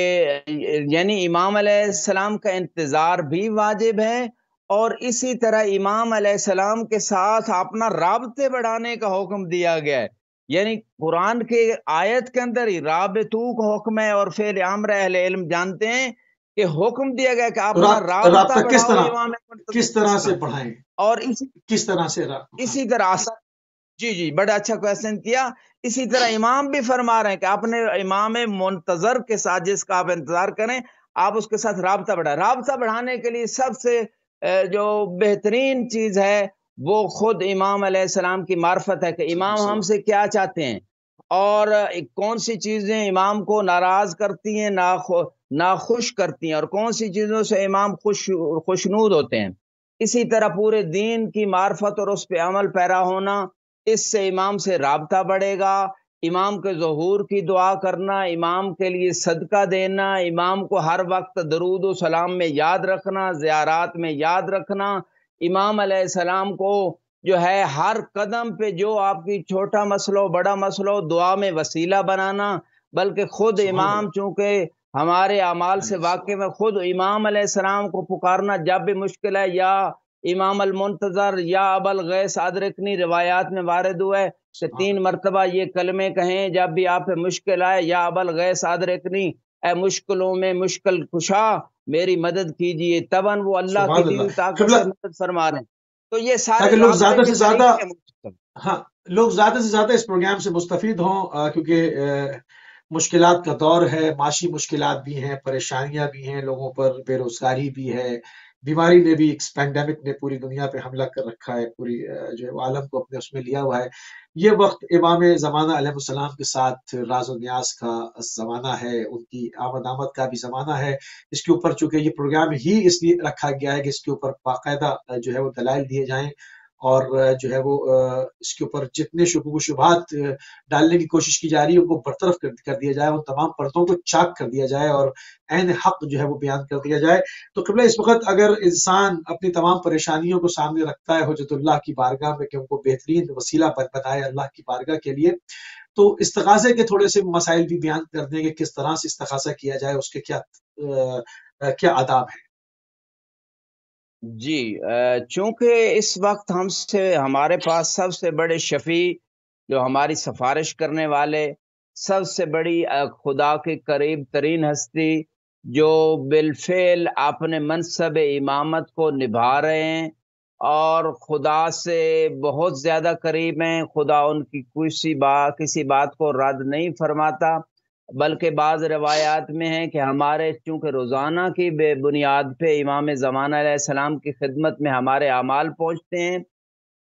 यानी इमाम सलाम का इंतज़ार भी वाजिब है और इसी तरह इमाम अलैहिस्सलाम के साथ अपना रबते बढ़ाने का हुक्म दिया गया है यानी कुरान के आयत के अंदर ही राबतू का हुक्म है और फिर आमर अहल इल्म जानते हैं कि हुक्म दिया गया कि आप रा, किस तरह किस तरह से पढ़ाएं और इसी किस तरह से इसी तरह जी जी बड़ा अच्छा क्वेश्चन किया इसी तरह इमाम भी फरमा रहे हैं कि आपने इमाम मुंतजर के साथ जिसका आप इंतजार करें आप उसके साथ रबता बढ़ाए रबता बढ़ाने के लिए सबसे जो बेहतरीन चीज़ है वो खुद इमाम अलैहिस्सलाम की मार्फत है कि इमाम हमसे क्या चाहते हैं और कौन सी चीज़ें इमाम को नाराज़ करती हैं ना नाखुश करती हैं और कौन सी चीज़ों से इमाम खुश खुशनूद होते हैं इसी तरह पूरे दीन की मार्फत और उस पर अमल पैरा होना इससे इमाम से रबता बढ़ेगा इमाम के जहूर की दुआ करना इमाम के लिए सदका देना इमाम को हर वक्त दरूद सलाम में याद रखना ज़्यारात में याद रखना इमाम सलाम को जो है हर कदम पे जो आपकी छोटा मसलो बड़ा मसलो दुआ में वसीला बनाना बल्कि खुद इमाम चूंकि हमारे अमाल से वाकई में खुद इमाम सलाम को पुकारना जब भी मुश्किल है या इमाम अल मुंतजर या अबल गैस आदरकनी रवायात में वारद हुआ है कि हाँ। तीन मरतबा ये कलमे कहें जब भी आप मुश्किल आए या अबल गैस आदरकनी ए मुश्किलों में मुश्किल खुशा मेरी मदद कीजिए तबन वो अल्लाह की दीन ताकत मदद फरमा रहे हैं तो ये सारे लोग ज्यादा से ज्यादा हाँ लोग ज्यादा से ज्यादा इस प्रोग्राम से मुस्तफ़ हों क्योंकि मुश्किल का दौर है माशी मुश्किल भी हैं परेशानियां भी हैं लोगों पर बेरोजगारी भी है बीमारी ने भी एक पैंडेमिक ने पूरी दुनिया पे हमला कर रखा है पूरी जो है आलम को अपने उसमें लिया हुआ है ये वक्त इमाम ज़माना अलैहिस्सलाम के साथ राजो न्याज का ज़माना है उनकी आमद आमद का भी ज़माना है इसके ऊपर चूंकि ये प्रोग्राम ही इसलिए रखा गया है कि इसके ऊपर बाकायदा जो है वो दलाइल दिए जाए और जो है वो इसके ऊपर जितने शुभ शुभात डालने की कोशिश की जा रही है उनको बरतरफ कर दिया जाए उन तमाम परतों को चाक कर दिया जाए और अहन हक जो है वो बयान कर दिया जाए तो कबला इस वक्त अगर इंसान अपनी तमाम परेशानियों को सामने रखता है हजरतुल्लाह की बारगाह में कि उनको बेहतरीन वसीला बन बनाए अल्लाह की बारगाह के लिए तो इस्तगासे के थोड़े से मसाइल भी बयान कर दें कि किस तरह से इस्तगासा किया जाए उसके क्या आ, क्या आदाब है जी चूंकि इस वक्त हमसे हमारे पास सबसे बड़े शफी जो हमारी सिफारिश करने वाले सबसे बड़ी खुदा के करीब तरीन हस्ती जो बिलफेल अपने मनसब इमामत को निभा रहे हैं और खुदा से बहुत ज़्यादा करीब हैं खुदा उनकी किसी बात किसी बात को रद्द नहीं फरमाता बल्कि बाज़ रवायात में है कि हमारे चूँकि रोज़ाना की बेबुनियाद पे इमाम ज़माना की खिदमत में हमारे अमाल पहुँचते हैं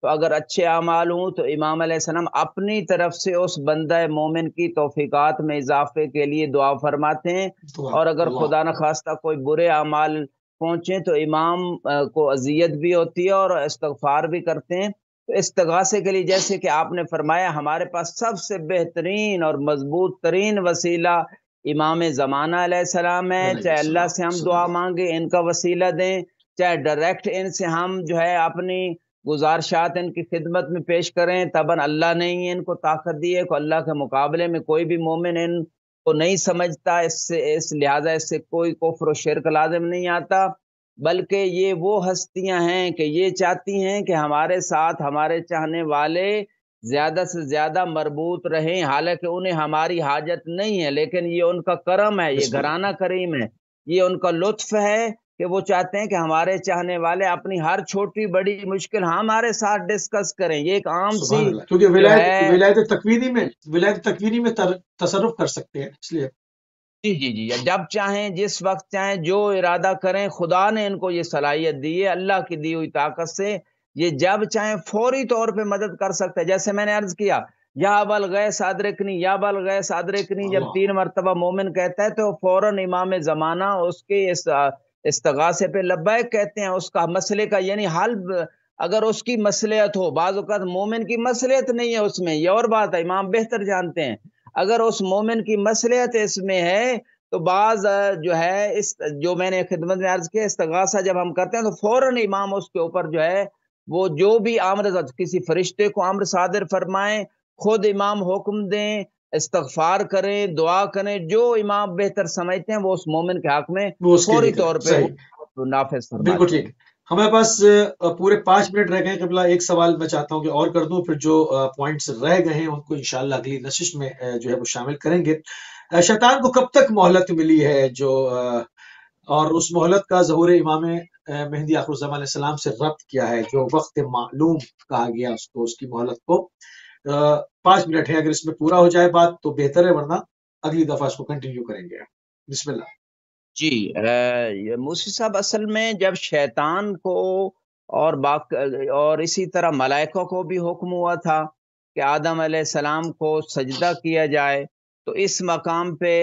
तो अगर अच्छे अमाल हों तो इमाम अपनी तरफ से उस बंद मोमिन की तोफ़ीक़ात में इजाफे के लिए दुआ फरमाते हैं और अगर खुदा न खास्ता कोई बुरे अमाल पहुँचें तो इमाम को अजियत भी होती है और इस्तफ़ार भी करते हैं तगासे के लिए जैसे कि आपने फरमाया हमारे पास सबसे बेहतरीन और मजबूत तरीन वसीला इमाम ज़माना सलाम है चाहे अल्लाह से हम दुआ मांगे इनका वसीला दें चाहे डायरेक्ट इनसे हम जो है अपनी गुजारशात इनकी खिदमत में पेश करें तबन अल्लाह ने ही इनको ताकत दी है को अल्लाह के मुकाबले में कोई भी मोमिन इन को नहीं समझता इससे इस लिहाजा इससे कोई कोफर शिरक लाजम नहीं आता बल्कि ये वो हस्तियां हैं कि ये चाहती हैं कि हमारे साथ हमारे चाहने वाले ज़्यादा से ज़्यादा मरबूत रहें हालांकि उन्हें हमारी हाजत नहीं है लेकिन ये उनका करम है ये घराना करीम है ये उनका लुत्फ है कि वो चाहते हैं कि हमारे चाहने वाले अपनी हर छोटी बड़ी मुश्किल हमारे साथ डिस्कस करें ये एक आम सी क्योंकि विलायत विलायत तकवीरी में विलायत तकवीरी में तसरफ कर सकते हैं इसलिए जी जी जी जब चाहें जिस वक्त चाहें जो इरादा करें खुदा ने इनको ये सलाहियत दी है अल्लाह की दी हुई ताकत से ये जब चाहें फौरी तौर पे मदद कर सकते हैं जैसे मैंने अर्ज किया या बल गए सादरकनी या बल गए सादरकनी जब तीन मरतबा मोमिन कहता है तो फौरन इमाम जमाना उसके इस इस्तगासे पे लब्बैक कहते हैं उसका मसले का यानी हल अगर उसकी मसलियत हो बाज़ मोमिन की मसलियत नहीं है उसमें ये और बात है इमाम बेहतर जानते हैं अगर उस मोमिन की मसलियत इसमें है तो बाज जो है इस जो मैंने खिदमत में अर्ज किया इस्तगासा जब हम करते हैं तो फौरन इमाम उसके ऊपर जो है वो जो भी आम्र किसी फरिश्ते को आम्र सादर फरमाएं खुद इमाम हुक्म दें इस्तफार करें दुआ करें जो इमाम बेहतर समझते हैं वो उस मोमिन के हक में फौरी तौर पर नाफिज बिल्कुल ठीक हमारे पास पूरे पांच मिनट रह गए कबला एक सवाल मैं चाहता हूँ कि और कर दूं फिर जो पॉइंट्स रह गए हैं उनको इंशाल्लाह अगली नशिश में जो है वो शामिल करेंगे शैतान को कब तक मोहलत मिली है जो और उस मोहलत का जहूर इमाम मेहंदी सलाम से रब्त किया है जो वक्त मालूम कहा गया उसको उसकी मोहलत को पाँच मिनट है अगर इसमें पूरा हो जाए बात तो बेहतर है वरना अगली दफा इसको कंटिन्यू करेंगे बिस्मिल्लाह जी मुसी साहब असल में जब शैतान को और बाक और इसी तरह मलाइकों को भी हुक्म हुआ था कि आदम सलाम को सजदा किया जाए तो इस मकाम पे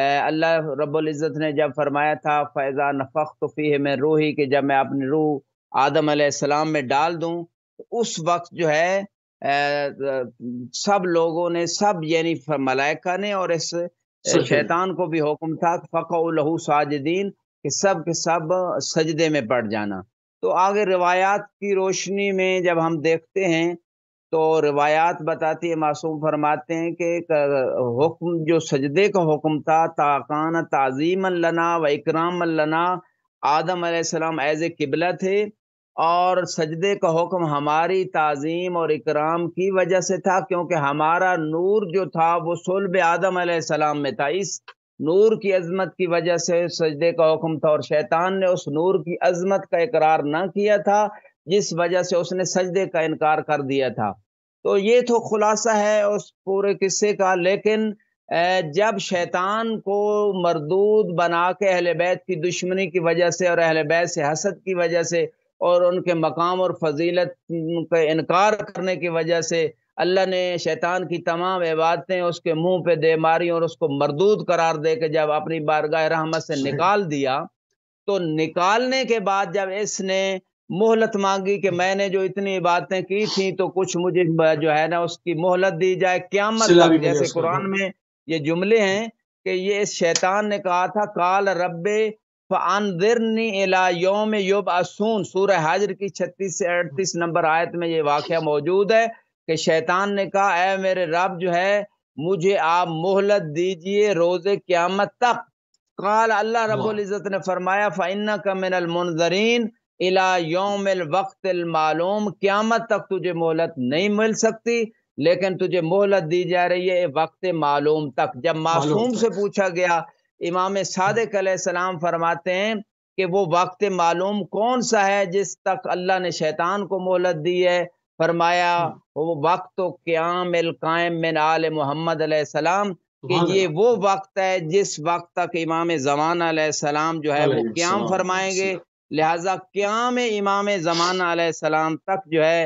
अल्लाह इज़्ज़त ने जब फरमाया था फैज़ा नफ़ख तो फ़ी रूही कि जब मैं अपनी रूह आदम सलाम में डाल दूँ तो उस वक्त जो है सब लोगों ने सब यानी मलाइका ने और इस शैतान को भी हुक्म था लहू साजदीन कि सब के सब सजदे में पड़ जाना तो आगे रिवायात की रोशनी में जब हम देखते हैं तो रिवायात बताती है मासूम फरमाते हैं कि हुक्म जो सजदे का हुक्म था ताकान ताज़ीम लना व इकराम लना आदम सलाम एज ए किबला थे और सजदे का हुक्म हमारी ताज़ीम और इकराम की वजह से था क्योंकि हमारा नूर जो था वो सुलब आदम सलाम में था इस नूर की अजमत की वजह से सजदे का हुक्म था और शैतान ने उस नूर की अजमत का इकरार ना किया था जिस वजह से उसने सजदे का इनकार कर दिया था तो ये तो खुलासा है उस पूरे किस्से का लेकिन जब शैतान को मरदूद बना के अहल बैत की दुश्मनी की वजह से और अहल बैत से हसद की वजह से और उनके मकाम और फजीलत का इनकार करने की वजह से अल्लाह ने शैतान की तमाम इबादतें उसके मुंह पे दे मारी और उसको मरदूद करार दे के जब अपनी बारगाह रहमत से निकाल दिया तो निकालने के बाद जब इसने मोहलत मांगी कि मैंने जो इतनी इबादतें की थी तो कुछ मुझे जो है ना उसकी मोहलत दी जाए क्या मतलब जैसे कुरान में ये जुमले हैं कि ये इस शैतान ने कहा था काल रब्बे फ़ानदिरनी योम योब असून सूर हाजर की छत्तीस से अड़तीस नंबर आयत में ये वाक्य मौजूद है कि शैतान ने कहा ए मेरे रब जो है मुझे आप मोहलत दीजिए रोजे क़्यामत तक काल अल्लाह रबुल्ज़त ने फरमाया फ़ैना का मिनल मुनजरीन इला योम वक्त मालूम क़्यामत तक तुझे मोहलत नहीं मिल सकती लेकिन तुझे मोहलत दी जा रही है वक्त मालूम तक जब मासूम से पूछा गया इमाम सादक सलाम फरमाते हैं कि वो वक्त मालूम कौन सा है जिस तक अल्लाह ने शैतान को मोहलत दी है फरमाया वो वक्त तो क्याम कायम मिन आल मोहम्मद सलाम कि ये वो वक्त है जिस वक्त तक इमाम जमान सलाम जो है वो क्याम फरमाएंगे लिहाजा क्याम इमाम जमान सलाम तक जो है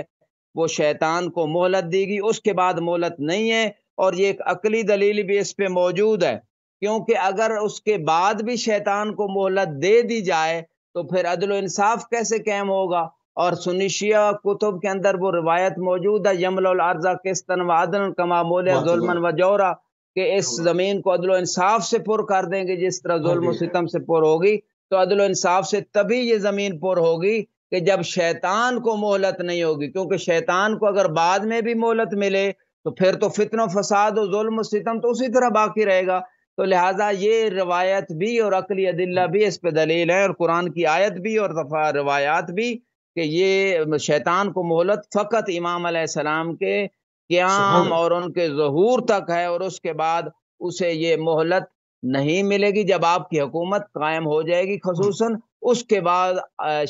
वो शैतान को मोहलत देगी उसके बाद मोहलत नहीं है और ये एक अकली दलील भी इस पर मौजूद है क्योंकि अगर उसके बाद भी शैतान को मोहलत दे दी जाए तो फिर अदल इंसाफ कैसे कैम होगा और सुनिशिया कुतुब के अंदर वो रिवायत मौजूद है यमलाजा किस्तन कमा मोल जुलमन व जौरा के इस जमीन को अदल इंसाफ से पुर कर देंगे जिस तरह हाँ जुल्म सितम से पुर होगी तो अदल इंसाफ से तभी ये जमीन पुर होगी कि जब शैतान को मोहलत नहीं होगी क्योंकि शैतान को अगर बाद में भी मोहलत मिले तो फिर तो फितनो फसाद और जुल्म सितम तो उसी तरह बाकी रहेगा तो लिहाजा ये रवायत भी और अकली अदिल्ला भी इस पर दलील है और कुरान की आयत भी और रवायात भी कि ये शैतान को मोहलत फ़कत इमाम सलाम के क्याम और उनके जहूर तक है और उसके बाद उसे ये मोहलत नहीं मिलेगी जब आपकी हुकूमत कायम हो जाएगी खसूस उसके बाद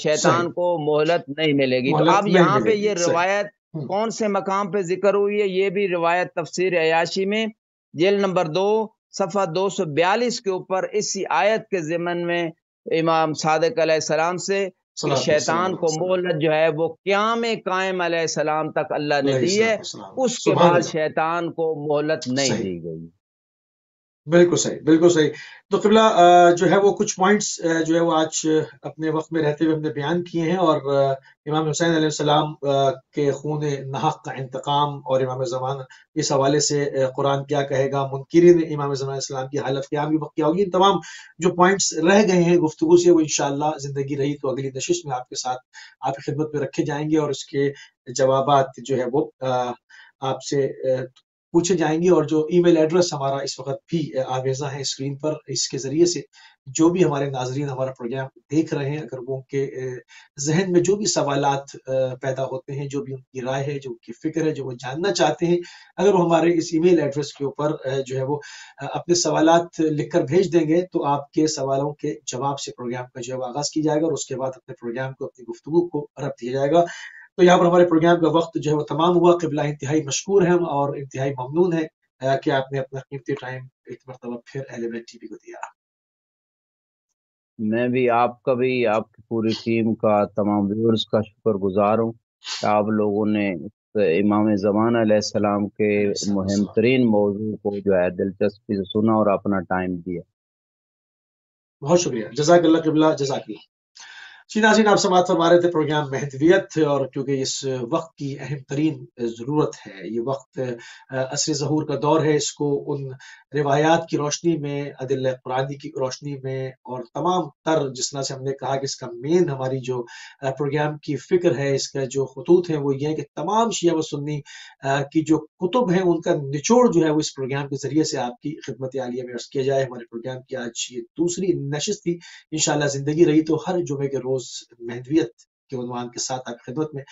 शैतान को मोहलत नहीं मिलेगी तो अब यहाँ पे ये रवायत हम्म। कौन से मकाम पे जिक्र हुई है ये भी रवायत तफसीर अयाशी में जेल नंबर दो सफ़ा दो सौ बयालीस के ऊपर इसी आयत के ज़मन में इमाम सादक सलाम से शैतान को मोहलत जो है वो क्याम कायम सलाम तक अल्लाह ने दी है उसके बाद शैतान को मोहलत नहीं दी गई बिल्कुल सही बिल्कुल सही तो किबला जो है वो कुछ पॉइंट्स जो है वो आज अपने वक्त में रहते हुए हमने बयान किए हैं और इमाम हुसैन सलाम के खून नाहक का इंतकाम और इमाम जमान इस हवाले से कुरान क्या कहेगा मुनकरीन इमाम जमान की हालत क्या भी क्या होगी इन तमाम जो पॉइंट्स रह गए हैं गुफ्तु से वो इन ज़िंदगी रही तो अगली नशिश में आपके साथ आपकी खिदमत में रखे जाएंगे और उसके जवाब जो है वो आपसे पूछे जाएंगे और जो ईमेल एड्रेस हमारा इस वक्त भी आवेजा है स्क्रीन पर इसके जरिए से जो भी हमारे नाजरीन हमारा प्रोग्राम देख रहे हैं अगर वो उनके जहन में जो भी सवाल पैदा होते हैं जो भी उनकी राय है जो उनकी फिक्र है जो वो जानना चाहते हैं अगर वो हमारे इस ईमेल एड्रेस के ऊपर जो है वो अपने सवाल लिखकर भेज देंगे तो आपके सवालों के जवाब से प्रोग्राम का जो है वो आगाज किया जाएगा और उसके बाद अपने प्रोग्राम को अपनी गुफ्तु को रख दिया जाएगा तो यहाँ पर हमारे प्रोग्राम का वक्त जो है वो तमाम हुआ कबिला इंतहाई मशहूर है और इंतहाई ममनून है कि आपने अपना कीमती टाइम एक मरतबा फिर एलिमेंट टीवी को दिया मैं भी आपका भी आपकी पूरी टीम का तमाम व्यूअर्स का शुक्र गुजार हूँ आप लोगों ने इमाम जमान सलाम के मुहिम तरीन मौजू को जो है दिलचस्पी से सुना और अपना टाइम दिया बहुत शुक्रिया जजाकल्ला कबला जजाकल्ला सीधा सीधा आप समाज फरमा रहे थे प्रोग्राम महदवियत और क्योंकि इस वक्त की अहम तरीन ज़रूरत है ये वक्त असर जहूर का दौर है इसको उन रिवायात की रोशनी में अदिल कुरानी की रोशनी में और तमाम तर जिस तरह से हमने कहा कि इसका मेन हमारी जो प्रोग्राम की फिक्र है इसका जो खतूत है वो ये है कि तमाम शिया व सुन्नी की जो कुतुब है उनका निचोड़ जो है वो इस प्रोग्राम के जरिए से आपकी खिदमत आलिया में अर्ज किया जाए हमारे प्रोग्राम की आज ये दूसरी नशस्त थी इन जिंदगी रही तो हर जुमे के रोज महदवियत के उनवान के साथ आपकी खिदमत में